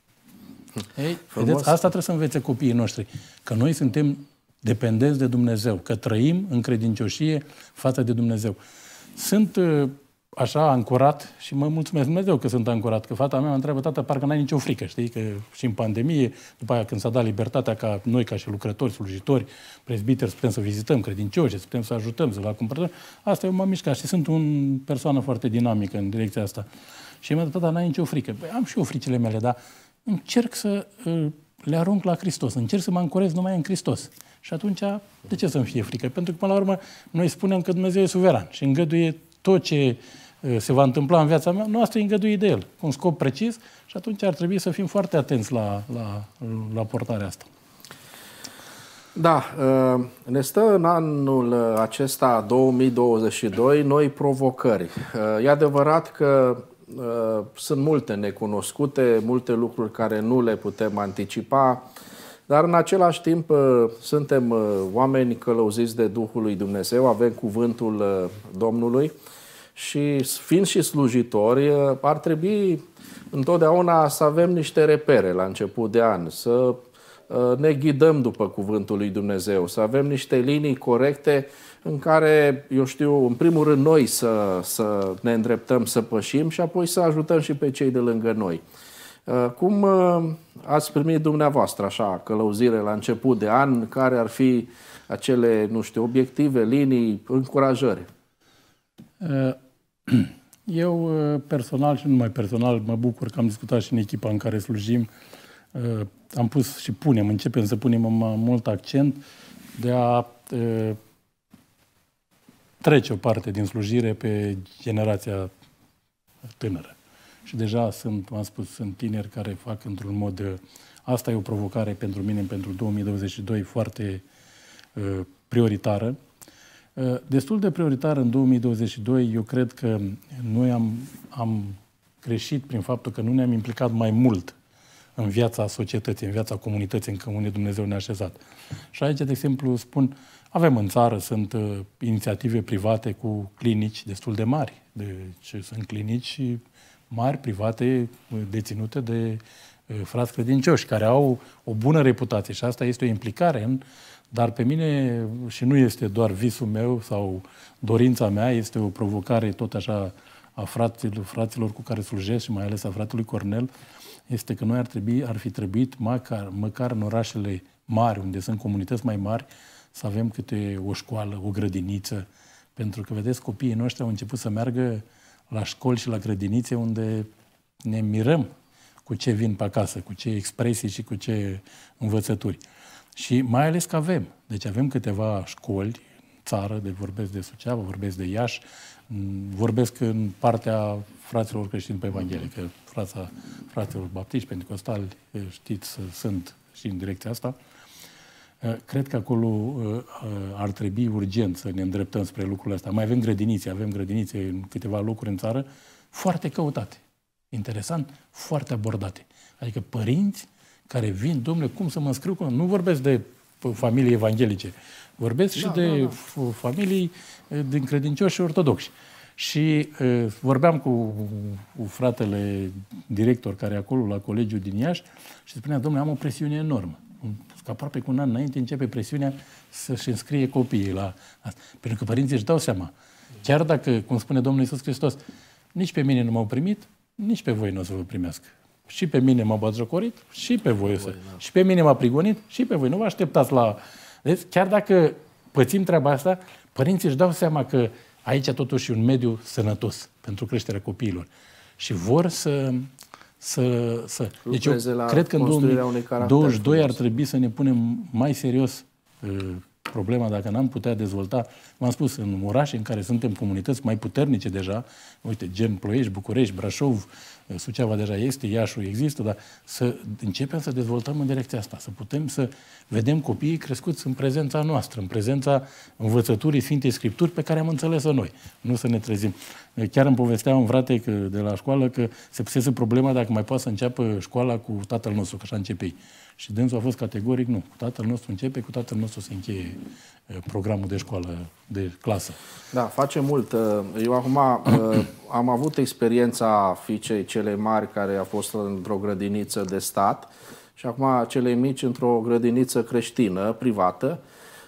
Hm. Ei, vedeți, asta trebuie să învețe copiii noștri. Că noi suntem dependenți de Dumnezeu, că trăim în credincioșie față de Dumnezeu. Sunt uh, așa ancorat și mă mulțumesc Dumnezeu că sunt ancorat, că fata mea mă întreabă, tată, parcă n-ai nicio frică, știi, că și în pandemie, după aia când s-a dat libertatea ca noi, ca și lucrători, slujitori, prezbiteri, să putem să vizităm credincioși, să putem să ajutăm, să la cumpărăm, asta eu m-am mișcat și sunt o persoană foarte dinamică în direcția asta. Și mi-a tata, n-ai nicio frică. Păi am și eu fricile mele, dar încerc să uh, le arunc la Hristos, încerc să mă ancorez numai în Hristos. Și atunci, de ce să-mi fie frică? Pentru că, până la urmă, noi spunem că Dumnezeu e suveran și îngăduie tot ce se va întâmpla în viața mea, noastră îngăduie de El, cu un scop precis și atunci ar trebui să fim foarte atenți la, la, la portarea asta. Da, ne stă în anul acesta 2022 noi provocări. E adevărat că sunt multe necunoscute, multe lucruri care nu le putem anticipa, dar în același timp uh, suntem uh, oameni călăuziți de Duhul lui Dumnezeu, avem cuvântul uh, Domnului și fiind și slujitori, ar trebui întotdeauna să avem niște repere la început de an, să ne ghidăm după cuvântul lui Dumnezeu, să avem niște linii corecte în care, eu știu, în primul rând noi să, să ne îndreptăm, să pășim și apoi să ajutăm și pe cei de lângă noi. Uh, cum uh, ați primit dumneavoastră așa călăuzire la început de an? Care ar fi acele, nu știu, obiective, linii, încurajări? Uh, eu personal și numai personal mă bucur că am discutat și în echipa în care slujim. Am pus și punem, începem să punem mult accent de a trece o parte din slujire pe generația tânără și deja sunt, am spus, sunt tineri care fac într-un mod... Uh, asta e o provocare pentru mine pentru 2022 foarte uh, prioritară. Uh, destul de prioritară în 2022, eu cred că noi am, am greșit prin faptul că nu ne-am implicat mai mult în viața societății, în viața comunității, în care unde Dumnezeu ne-a așezat. Și aici, de exemplu, spun, avem în țară, sunt uh, inițiative private cu clinici destul de mari. Deci sunt clinici mari private deținute de uh, frați credincioși, care au o bună reputație și asta este o implicare în... Dar pe mine, și nu este doar visul meu sau dorința mea, este o provocare tot așa a fraților, fraților cu care slujesc și mai ales a fratelui Cornel, este că noi ar, trebui, ar fi trebuit, măcar, măcar în orașele mari, unde sunt comunități mai mari, să avem câte o școală, o grădiniță, pentru că, vedeți, copiii noștri au început să meargă la școli și la grădinițe, unde ne mirăm cu ce vin pe acasă, cu ce expresii și cu ce învățături. Și mai ales că avem. Deci avem câteva școli în țară, de vorbesc de Suceava, vorbesc de Iași, mm, vorbesc în partea fraților creștini pe Evanghelie, că frața fraților baptiști, ăsta știți, sunt și în direcția asta. Eh, cred că acolo eh, ar trebui urgent să ne îndreptăm spre lucrul ăsta. Mai avem grădinițe, avem grădinițe în câteva locuri în țară foarte căutate. Interesant, foarte abordate. Adică părinți care vin, domnule, cum să mă înscriu? Nu vorbesc de familii evanghelice, vorbesc da, și de da, da. familii eh, din credincioși și ortodoxi. Și uh, vorbeam cu, cu fratele director care e acolo la colegiul din Iași și spunea, domnule, am o presiune enormă că aproape cu un an înainte începe presiunea să-și înscrie copiii la asta. Pentru că părinții își dau seama. Chiar dacă, cum spune Domnul Isus Hristos, nici pe mine nu m-au primit, nici pe voi nu o să vă primească. Și pe mine m-a batjocorit, și pe voi o să... Voi, da. Și pe mine m-a prigonit, și pe voi. Nu vă așteptați la... Deci, chiar dacă pățim treaba asta, părinții își dau seama că aici totuși e un mediu sănătos pentru creșterea copiilor. Și vor să să... să. Deci eu la cred că în 2022 ar trebui să ne punem mai serios uh, problema dacă n-am putea dezvolta, v-am spus, în orașe în care suntem comunități mai puternice deja, uite, gen Ploiești, București, Brașov, Suceava deja este, Iașul există, dar să începem să dezvoltăm în direcția asta, să putem să vedem copiii crescuți în prezența noastră, în prezența învățăturii Sfintei Scripturi pe care am înțeles-o noi. Nu să ne trezim. Chiar îmi povestea un frate de la școală că se pusese problema dacă mai poate să înceapă școala cu tatăl nostru, că așa începe Și dânsul a fost categoric, nu, cu tatăl nostru începe, cu tatăl nostru se încheie eh, programul de școală, de clasă. Da, face mult. Eh, eu acum eh, am avut experiența fiicei cele mari care a fost într-o grădiniță de stat și acum cele mici într-o grădiniță creștină, privată,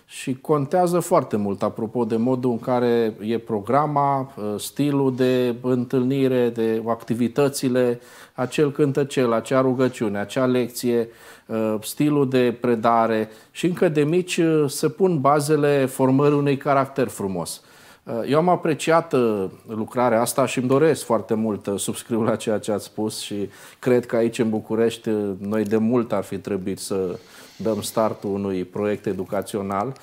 și contează foarte mult, apropo de modul în care e programa, uh, stilul de întâlnire, de activitățile, acel cântăcel, acea rugăciune, acea lecție, uh, stilul de predare și încă de mici uh, se pun bazele formării unui caracter frumos. Uh, eu am apreciat uh, lucrarea asta și îmi doresc foarte mult, uh, subscriu la ceea ce ați spus și cred că aici în București noi de mult ar fi trebuit să dăm startul unui proiect educațional.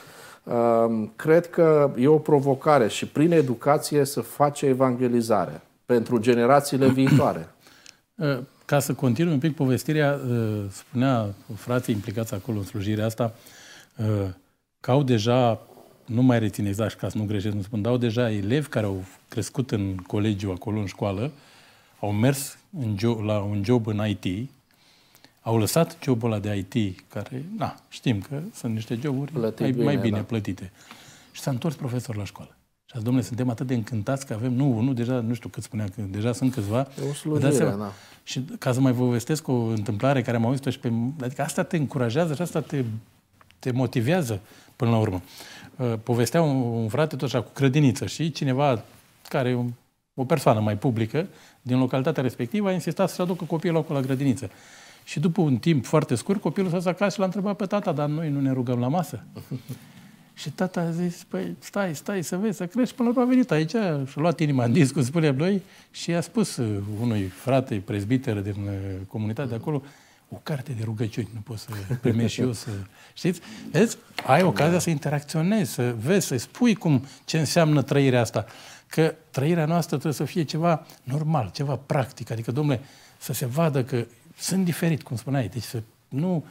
Cred că e o provocare și prin educație să face evangelizare pentru generațiile viitoare. Ca să continui un pic povestirea, spunea frații implicați acolo în slujirea asta că au deja nu mai rețin exact ca să nu greșesc, nu spun, dar au deja elevi care au crescut în colegiu acolo, în școală, au mers în job, la un job în IT, au lăsat jobul ăla de IT, care, na, știm că sunt niște joburi Plătit mai, bine, mai bine da. plătite. Și s-a întors profesor la școală. Și zis, domnule, suntem atât de încântați că avem, nu, nu, deja, nu știu cât spunea, că deja sunt câțiva. E o slujire, da. Și ca să mai vă povestesc o întâmplare care am auzit-o și pe... Adică asta te încurajează și asta te, te motivează până la urmă. Uh, povestea un, un frate tot așa cu grădiniță și cineva care e o persoană mai publică din localitatea respectivă a insistat să aducă copilul acolo la grădiniță. Și după un timp foarte scurt, copilul s-a acasă și l-a întrebat pe tata, dar noi nu ne rugăm la masă? și tata a zis, păi stai, stai să vezi, să crești. Până la urmă a venit aici și a luat inima în disc, cum spunem noi, și i-a spus uh, unui frate prezbiter din uh, comunitatea de mm. acolo, o carte de rugăciuni nu poți să primești și eu să... Știți? Vezi? Ai ocazia să interacționezi, să vezi, să spui cum, ce înseamnă trăirea asta. Că trăirea noastră trebuie să fie ceva normal, ceva practic. Adică, domnule, să se vadă că sunt diferit, cum spuneai. Deci să nu...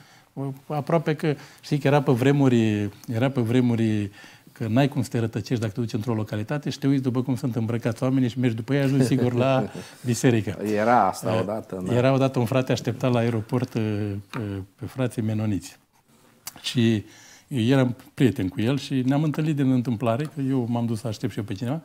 Aproape că, știi că era pe vremuri, era pe vremuri că n-ai cum să te rătăcești dacă te duci într-o localitate și te uiți după cum sunt îmbrăcați oamenii și mergi după ei, ajungi sigur la biserică. Era asta eh, odată. Da. Era odată un frate așteptat la aeroport eh, pe frații menoniți. Și eu eram prieten cu el și ne-am întâlnit din întâmplare, că eu m-am dus să aștept și eu pe cineva,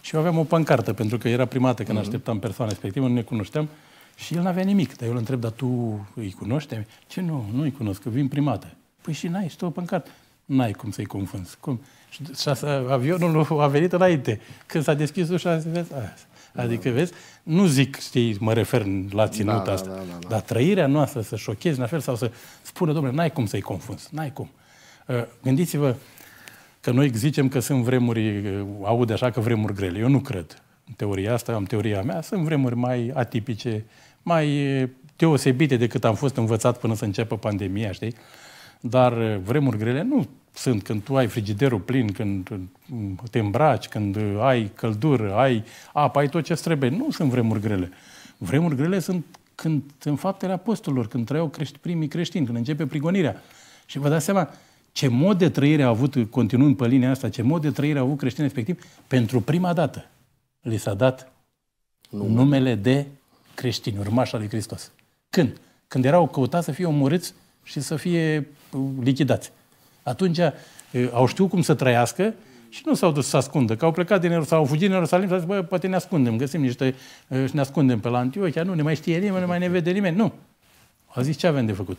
și eu aveam o pancartă, pentru că era primată când mm-hmm. așteptam persoana respectivă, nu ne cunoșteam, și el n-avea nimic. Dar eu îl întreb, dar tu îi cunoști? Ce nu, nu îi cunosc, că vin primată. Păi și n-ai, stă o pancartă. N-ai cum să-i confunzi. Cum? Și avionul a venit înainte. Când s-a deschis ușa, vezi, aia. Adică, da. vezi, nu zic, știi, mă refer la ținut da, da, asta, da, da, da, da. dar trăirea noastră să șochezi în fel sau să spună, domnule, n-ai cum să-i confunzi, n-ai cum. Uh, gândiți-vă că noi zicem că sunt vremuri, uh, aud așa că vremuri grele. Eu nu cred în teoria asta, am teoria mea, sunt vremuri mai atipice, mai uh, deosebite decât am fost învățat până să înceapă pandemia, știi? Dar vremuri grele nu sunt când tu ai frigiderul plin, când mm, te îmbraci, când uh, ai căldură, ai apă, ai tot ce trebuie. Nu sunt vremuri grele. Vremuri grele sunt când în faptele apostolilor, când trăiau crești, primii creștini, când începe prigonirea. Și vă dați seama ce mod de trăire a avut, continuând pe linia asta, ce mod de trăire a avut creștinii respectiv, pentru prima dată li s-a dat Nume. numele de creștini, urmași al lui Hristos. Când? Când erau căutați să fie omorâți și să fie uh, lichidați. Atunci au știut cum să trăiască și nu s-au dus să ascundă, că au plecat din Ierusalim, au fugit din Ierusalim și au zis, Băi, poate ne ascundem, găsim niște și ne ascundem pe la Antiochia, nu ne mai știe nimeni, nu mai ne vede nimeni. Nu. A zis, ce avem de făcut?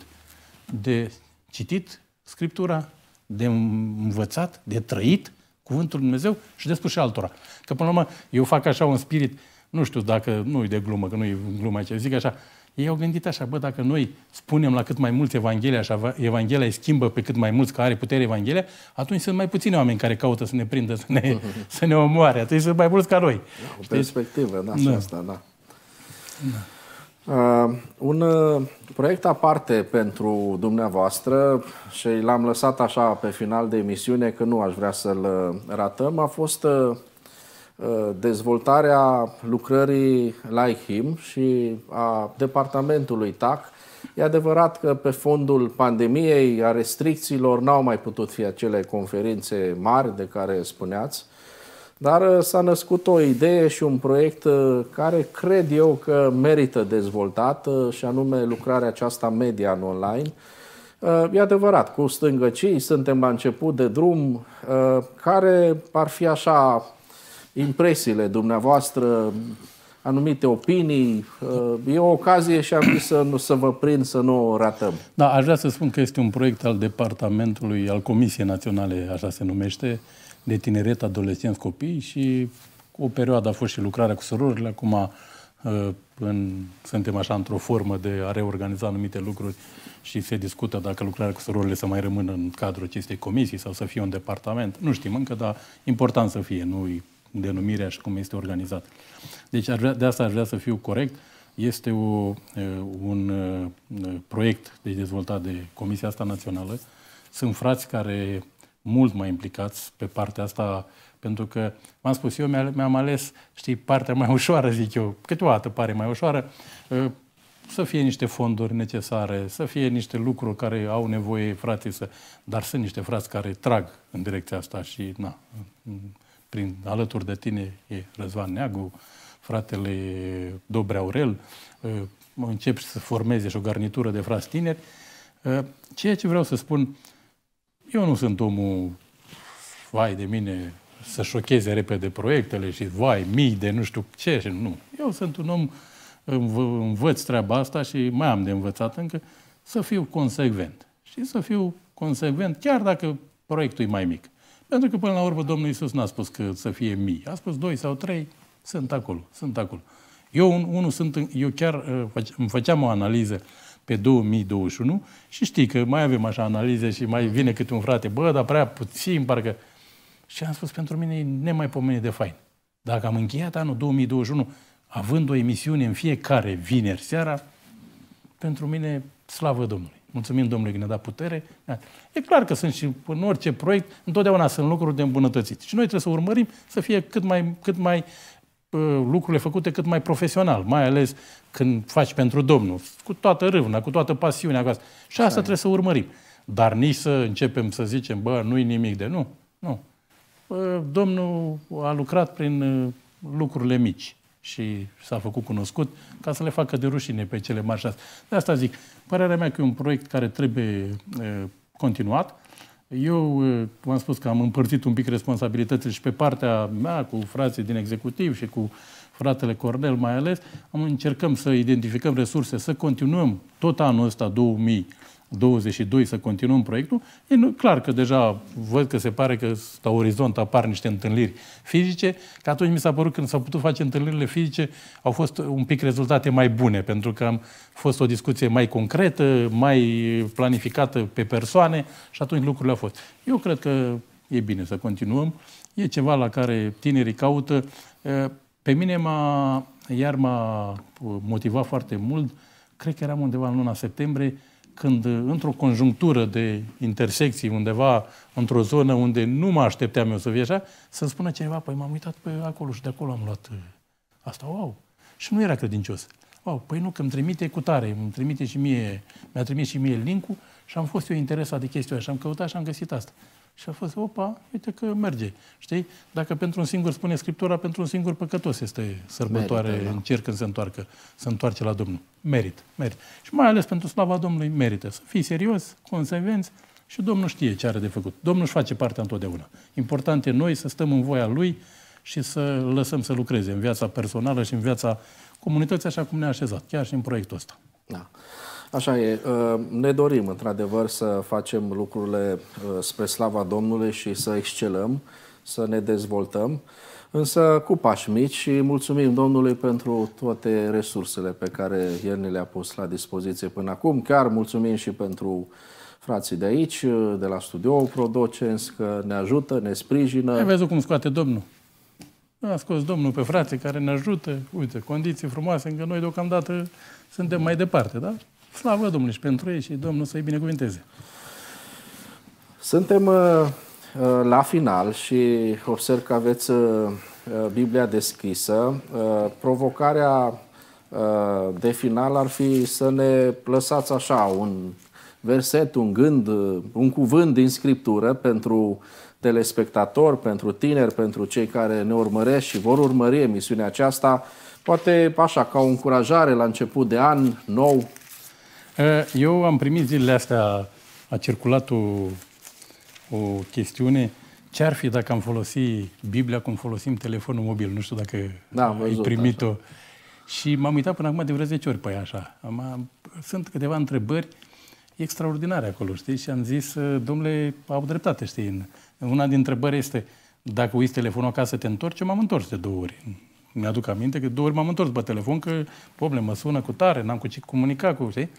De citit Scriptura, de învățat, de trăit Cuvântul Lui Dumnezeu și de spus și altora. Că până la urmă, eu fac așa un spirit, nu știu dacă, nu e de glumă, că nu e glumă aici, zic așa, ei au gândit așa, bă, dacă noi spunem la cât mai mulți Evanghelia și Evanghelia îi schimbă pe cât mai mulți că are putere Evanghelia, atunci sunt mai puțini oameni care caută să ne prindă, să ne, să ne omoare. Atunci sunt mai mulți ca noi. Da, o perspectivă, da, da. asta, da. da. Uh, un uh, proiect aparte pentru dumneavoastră și l-am lăsat așa pe final de emisiune că nu aș vrea să-l uh, ratăm, a fost uh, dezvoltarea lucrării la IHIM și a departamentului TAC. E adevărat că pe fondul pandemiei, a restricțiilor, n-au mai putut fi acele conferințe mari de care spuneați, dar uh, s-a născut o idee și un proiect uh, care cred eu că merită dezvoltat, uh, și anume lucrarea aceasta media în online. E adevărat, cu stângăcii suntem la început de drum, care ar fi așa impresiile dumneavoastră, anumite opinii. Uh, e o ocazie și am zis să, nu, să vă prind, să nu o ratăm. Da, aș vrea să spun că este un proiect al Departamentului, al Comisiei Naționale, așa se numește, de tineret, adolescenți, copii și o perioadă a fost și lucrarea cu sororile, acum uh, în, suntem așa într-o formă de a reorganiza anumite lucruri și se discută dacă lucrarea cu surorile să mai rămână în cadrul acestei comisii sau să fie un departament. Nu știm încă, dar important să fie, nu denumirea și cum este organizat. Deci ar vrea, de asta aș vrea să fiu corect. Este o, un proiect de dezvoltat de Comisia asta națională. Sunt frați care mult mai implicați pe partea asta, pentru că, v-am spus, eu mi-am ales, știi, partea mai ușoară, zic eu, câteodată pare mai ușoară, să fie niște fonduri necesare, să fie niște lucruri care au nevoie frații să... Dar sunt niște frați care trag în direcția asta și, na, prin, alături de tine e Răzvan Neagu, fratele Dobre Aurel, începi să formeze și o garnitură de frați tineri. Ceea ce vreau să spun, eu nu sunt omul, vai de mine, să șocheze repede proiectele și, vai, mii de nu știu ce, și nu. Eu sunt un om, înv- învăț treaba asta și mai am de învățat încă, să fiu consecvent. Și să fiu consecvent, chiar dacă proiectul e mai mic. Pentru că până la urmă Domnul Iisus n-a spus că să fie mii. A spus doi sau trei, sunt acolo, sunt acolo. Eu, un, unul sunt, eu chiar uh, îmi făceam o analiză pe 2021 și știi că mai avem așa analize și mai vine câte un frate, bă, dar prea puțin, parcă... Și am spus, pentru mine e nemaipomenit de fain. Dacă am încheiat anul 2021 având o emisiune în fiecare vineri seara, pentru mine, slavă Domnului. Mulțumim Domnului că ne-a dat putere. Da. E clar că sunt și în orice proiect, întotdeauna sunt lucruri de îmbunătățit. Și noi trebuie să urmărim să fie cât mai, cât mai uh, lucrurile făcute cât mai profesional, mai ales când faci pentru Domnul, cu toată râvna, cu toată pasiunea. Cu asta. Și asta trebuie să urmărim. Dar nici să începem să zicem, bă, nu-i nimic de nu. Nu. Uh, domnul a lucrat prin uh, lucrurile mici și s-a făcut cunoscut, ca să le facă de rușine pe cele mari șase. De asta zic, părerea mea că e un proiect care trebuie continuat. Eu v-am spus că am împărțit un pic responsabilitățile și pe partea mea, cu frații din executiv și cu fratele Cornel mai ales, am încercăm să identificăm resurse, să continuăm tot anul ăsta 2000 22 să continuăm proiectul, e clar că deja văd că se pare că la orizont apar niște întâlniri fizice, că atunci mi s-a părut când s-au putut face întâlnirile fizice, au fost un pic rezultate mai bune, pentru că am fost o discuție mai concretă, mai planificată pe persoane și atunci lucrurile au fost. Eu cred că e bine să continuăm. E ceva la care tinerii caută. Pe mine m-a, iar m-a uh, motivat foarte mult, cred că eram undeva în luna septembrie, când într-o conjunctură de intersecții undeva, într-o zonă unde nu mă aștepteam eu să fie așa, să-mi spună cineva, păi m-am uitat pe acolo și de acolo am luat uh, asta, wow! Și nu era credincios. Wow, păi nu, că îmi trimite cu tare, îmi trimite și mie, mi-a trimis și mie linkul și am fost eu interesat de chestia și am căutat și am găsit asta. Și a fost, opa, uite că merge. Știi? Dacă pentru un singur, spune Scriptura, pentru un singur păcătos este sărbătoare merită, da. în cer când se întoarcă, se întoarce la Domnul. Merit, merit. Și mai ales pentru slava Domnului merită. Să fii serios, consecvenți și Domnul știe ce are de făcut. Domnul își face partea întotdeauna. Important e noi să stăm în voia Lui și să lăsăm să lucreze în viața personală și în viața comunității așa cum ne-a așezat, chiar și în proiectul ăsta. Da. Așa e. Ă, ne dorim, într-adevăr, să facem lucrurile ă, spre slava Domnului și să excelăm, să ne dezvoltăm, însă cu pași mici și mulțumim Domnului pentru toate resursele pe care El ne le-a pus la dispoziție până acum. Chiar mulțumim și pentru frații de aici, de la studioul Prodocens, că ne ajută, ne sprijină. Ai văzut cum scoate Domnul? A scos Domnul pe frații care ne ajută, uite, condiții frumoase, încă noi deocamdată suntem mai departe, da? Slavă Domnului și pentru ei și Domnul să-i binecuvinteze. Suntem uh, uh la final și observ că aveți uh, uh Biblia deschisă. Uh, provocarea uh, de final ar fi să ne lăsați așa un verset, un gând, un cuvânt din Scriptură pentru telespectatori, pentru tineri, pentru cei care ne urmăresc și vor urmări emisiunea aceasta, poate așa, ca o încurajare la început de an nou, eu am primit zilele astea, a circulat o, o chestiune, ce ar fi dacă am folosit Biblia cum folosim telefonul mobil? Nu știu dacă da, am văzut, ai primit-o. Așa. Și m-am uitat până acum de vreo 10 ori pe ea, așa. Am, sunt câteva întrebări extraordinare acolo, știi? Și am zis, domnule, au dreptate, știi? Una dintre întrebări este, dacă uiți telefonul acasă, te întorci? Eu m-am întors de două ori. Mi-aduc aminte că două ori m-am întors pe telefon, că, probleme, mă sună cu tare, n-am cu ce comunica cu, știi?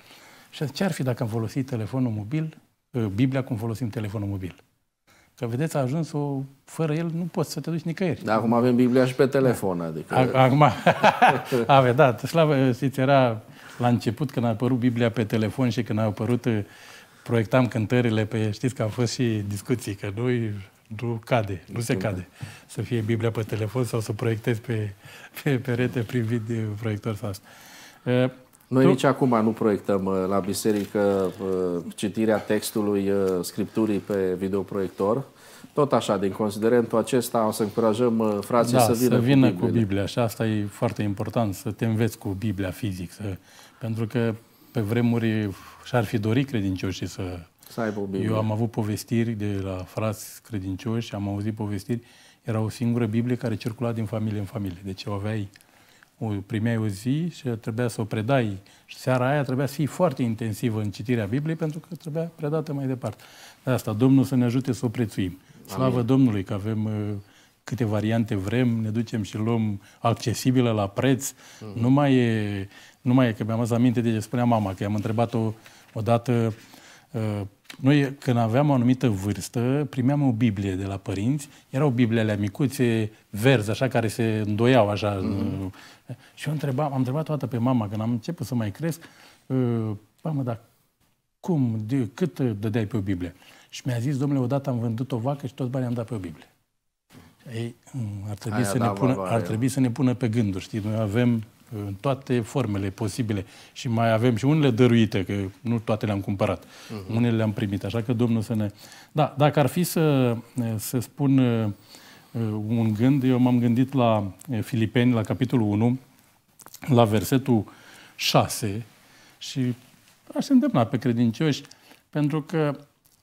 Și ce ar fi dacă am folosit telefonul mobil, uh, Biblia cum folosim telefonul mobil? Că vedeți, a ajuns o... Fără el nu poți să te duci nicăieri. Dar acum avem Biblia și pe telefon, da. adică... Acum... avea, da, slavă, știți, era la început când a apărut Biblia pe telefon și când a apărut uh, proiectam cântările pe... Știți că au fost și discuții, că noi nu cade, nu se cade să fie Biblia pe telefon sau să proiectezi pe, pe perete prin uh, proiector sau asta. Noi nici acum nu proiectăm uh, la biserică uh, citirea textului uh, scripturii pe videoproiector. Tot așa, din considerentul acesta, o să încurajăm frații da, să vină, să vină cu, Biblia. cu Biblia. Și asta e foarte important, să te înveți cu Biblia fizic. Să... Pentru că pe vremuri și-ar fi dorit credincioșii să... să aibă o Biblie. Eu am avut povestiri de la frați credincioși, am auzit povestiri. Era o singură Biblie care circula din familie în familie. Deci o aveai o primeai o zi și trebuia să o predai. Și seara aia trebuia să fii foarte intensivă în citirea Bibliei pentru că trebuia predată mai departe. De asta, Domnul să ne ajute să o prețuim. Slavă Amin. Domnului că avem uh, câte variante vrem, ne ducem și luăm accesibilă la preț. Mm-hmm. Nu mai e, nu mai e că mi-am adus aminte de ce spunea mama, că i-am întrebat-o odată uh, noi, când aveam o anumită vârstă, primeam o Biblie de la părinți. Erau Biblia alea micuțe, verzi, așa, care se îndoiau, așa. Mm-hmm. Și eu întreba, am întrebat toată pe mama, când am început să mai cresc, ă, mamă, dar cum, de, cât dădeai pe o Biblie? Și mi-a zis, domnule, odată am vândut o vacă și toți banii am dat pe o Biblie. Ei, ar trebui, Aia, să, da, ne pună, va, va, ar trebui să ne pună pe gânduri, știi? Noi avem în toate formele posibile. Și mai avem și unele dăruite, că nu toate le-am cumpărat. Uh-huh. Unele le-am primit, așa că Domnul să ne... Da, dacă ar fi să, să spun un gând, eu m-am gândit la Filipeni, la capitolul 1, la versetul 6 și aș îndemna pe credincioși, pentru că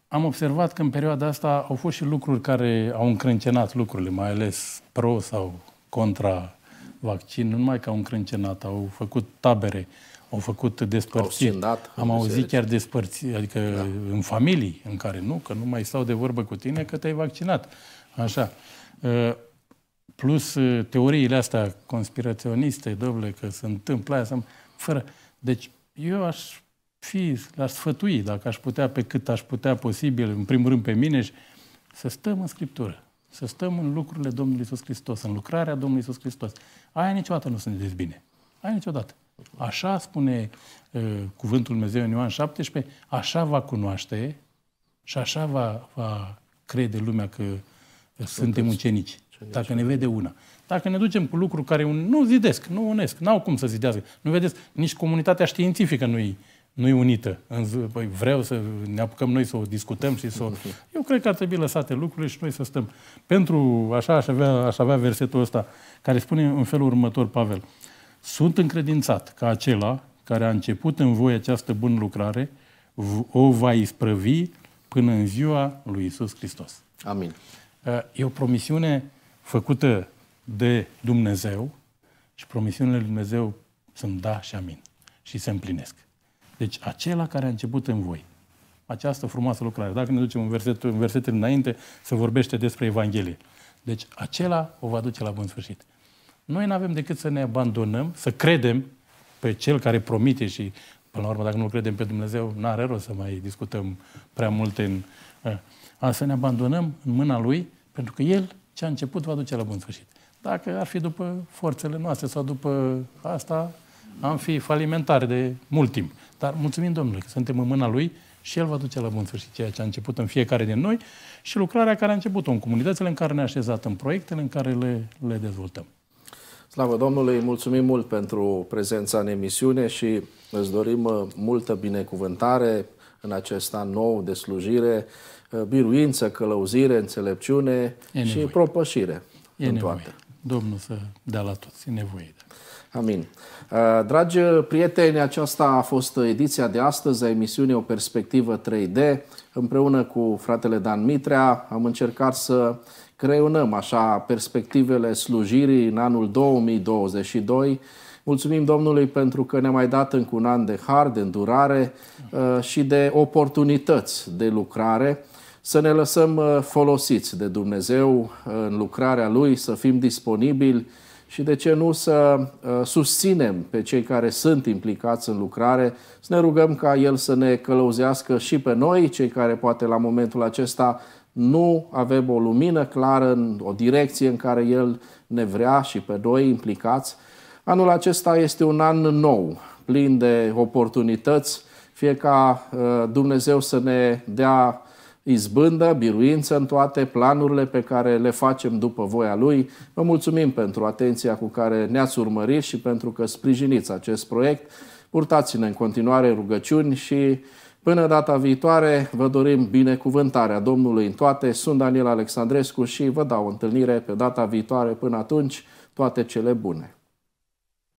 am observat că în perioada asta au fost și lucruri care au încrâncenat lucrurile, mai ales pro sau contra vaccin, nu numai că au încrâncenat, au făcut tabere, au făcut despărțiri. Au Am auzit biserici. chiar despărți, adică da. în familii în care nu, că nu mai stau de vorbă cu tine că te-ai vaccinat. Așa. Uh, plus uh, teoriile astea conspiraționiste, doble, că se întâmplă aia, fără... Deci eu aș fi, l-aș sfătui, dacă aș putea, pe cât aș putea posibil, în primul rând pe mine, și să stăm în Scriptură. Să stăm în lucrurile Domnului Iisus Hristos, în lucrarea Domnului Iisus Hristos. Aia niciodată nu se dezbine. Aia niciodată. Așa spune uh, cuvântul Dumnezeu în Ioan 17, așa va cunoaște și așa va, va crede lumea că uh, Sunteți suntem ucenici. Ce Dacă ne vede una. Dacă ne ducem cu lucruri care nu zidesc, nu unesc, n-au cum să zidească. Nu vedeți, nici comunitatea științifică nu-i, nu e unită. Păi vreau să ne apucăm noi să o discutăm și să o... Eu cred că ar trebui lăsate lucrurile și noi să stăm. Pentru, așa aș avea, aș avea versetul ăsta, care spune în felul următor Pavel. Sunt încredințat că acela care a început în voi această bună lucrare o va isprăvi până în ziua lui Isus Hristos. Amin. E o promisiune făcută de Dumnezeu și promisiunile lui Dumnezeu sunt da și amin și se împlinesc. Deci acela care a început în voi. Această frumoasă lucrare. Dacă ne ducem în, versetul, în versetul înainte, se vorbește despre Evanghelie. Deci acela o va duce la bun sfârșit. Noi nu avem decât să ne abandonăm, să credem pe Cel care promite și, până la urmă, dacă nu credem pe Dumnezeu, nu are rost să mai discutăm prea multe în... Ă, a, să ne abandonăm în mâna Lui, pentru că El ce a început va duce la bun sfârșit. Dacă ar fi după forțele noastre sau după asta, am fi falimentari de mult timp. Dar mulțumim Domnului că suntem în mâna Lui și El va duce la bun sfârșit ceea ce a început în fiecare din noi și lucrarea care a început-o în comunitățile în care ne-a așezat, în proiectele în care le, le dezvoltăm. Slavă Domnului, mulțumim mult pentru prezența în emisiune și îți dorim uh, multă binecuvântare în acest an nou de slujire, uh, biruință, călăuzire, înțelepciune e nevoie. și propășire e în nevoie. toate. Domnul să dea la toți, e nevoie. Amin. Uh, dragi prieteni, aceasta a fost ediția de astăzi a emisiunii O Perspectivă 3D. Împreună cu fratele Dan Mitrea am încercat să creionăm așa perspectivele slujirii în anul 2022. Mulțumim Domnului pentru că ne-a mai dat încă un an de har, de îndurare uh, și de oportunități de lucrare să ne lăsăm uh, folosiți de Dumnezeu în lucrarea Lui, să fim disponibili și de ce nu să uh, susținem pe cei care sunt implicați în lucrare, să ne rugăm ca El să ne călăuzească și pe noi, cei care poate la momentul acesta nu avem o lumină clară în o direcție în care El ne vrea și pe noi implicați. Anul acesta este un an nou, plin de oportunități, fie ca uh, Dumnezeu să ne dea izbândă, biruință în toate planurile pe care le facem după voia Lui. Vă mulțumim pentru atenția cu care ne-ați urmărit și pentru că sprijiniți acest proiect. Purtați-ne în continuare rugăciuni și până data viitoare vă dorim binecuvântarea Domnului în toate. Sunt Daniel Alexandrescu și vă dau întâlnire pe data viitoare. Până atunci, toate cele bune!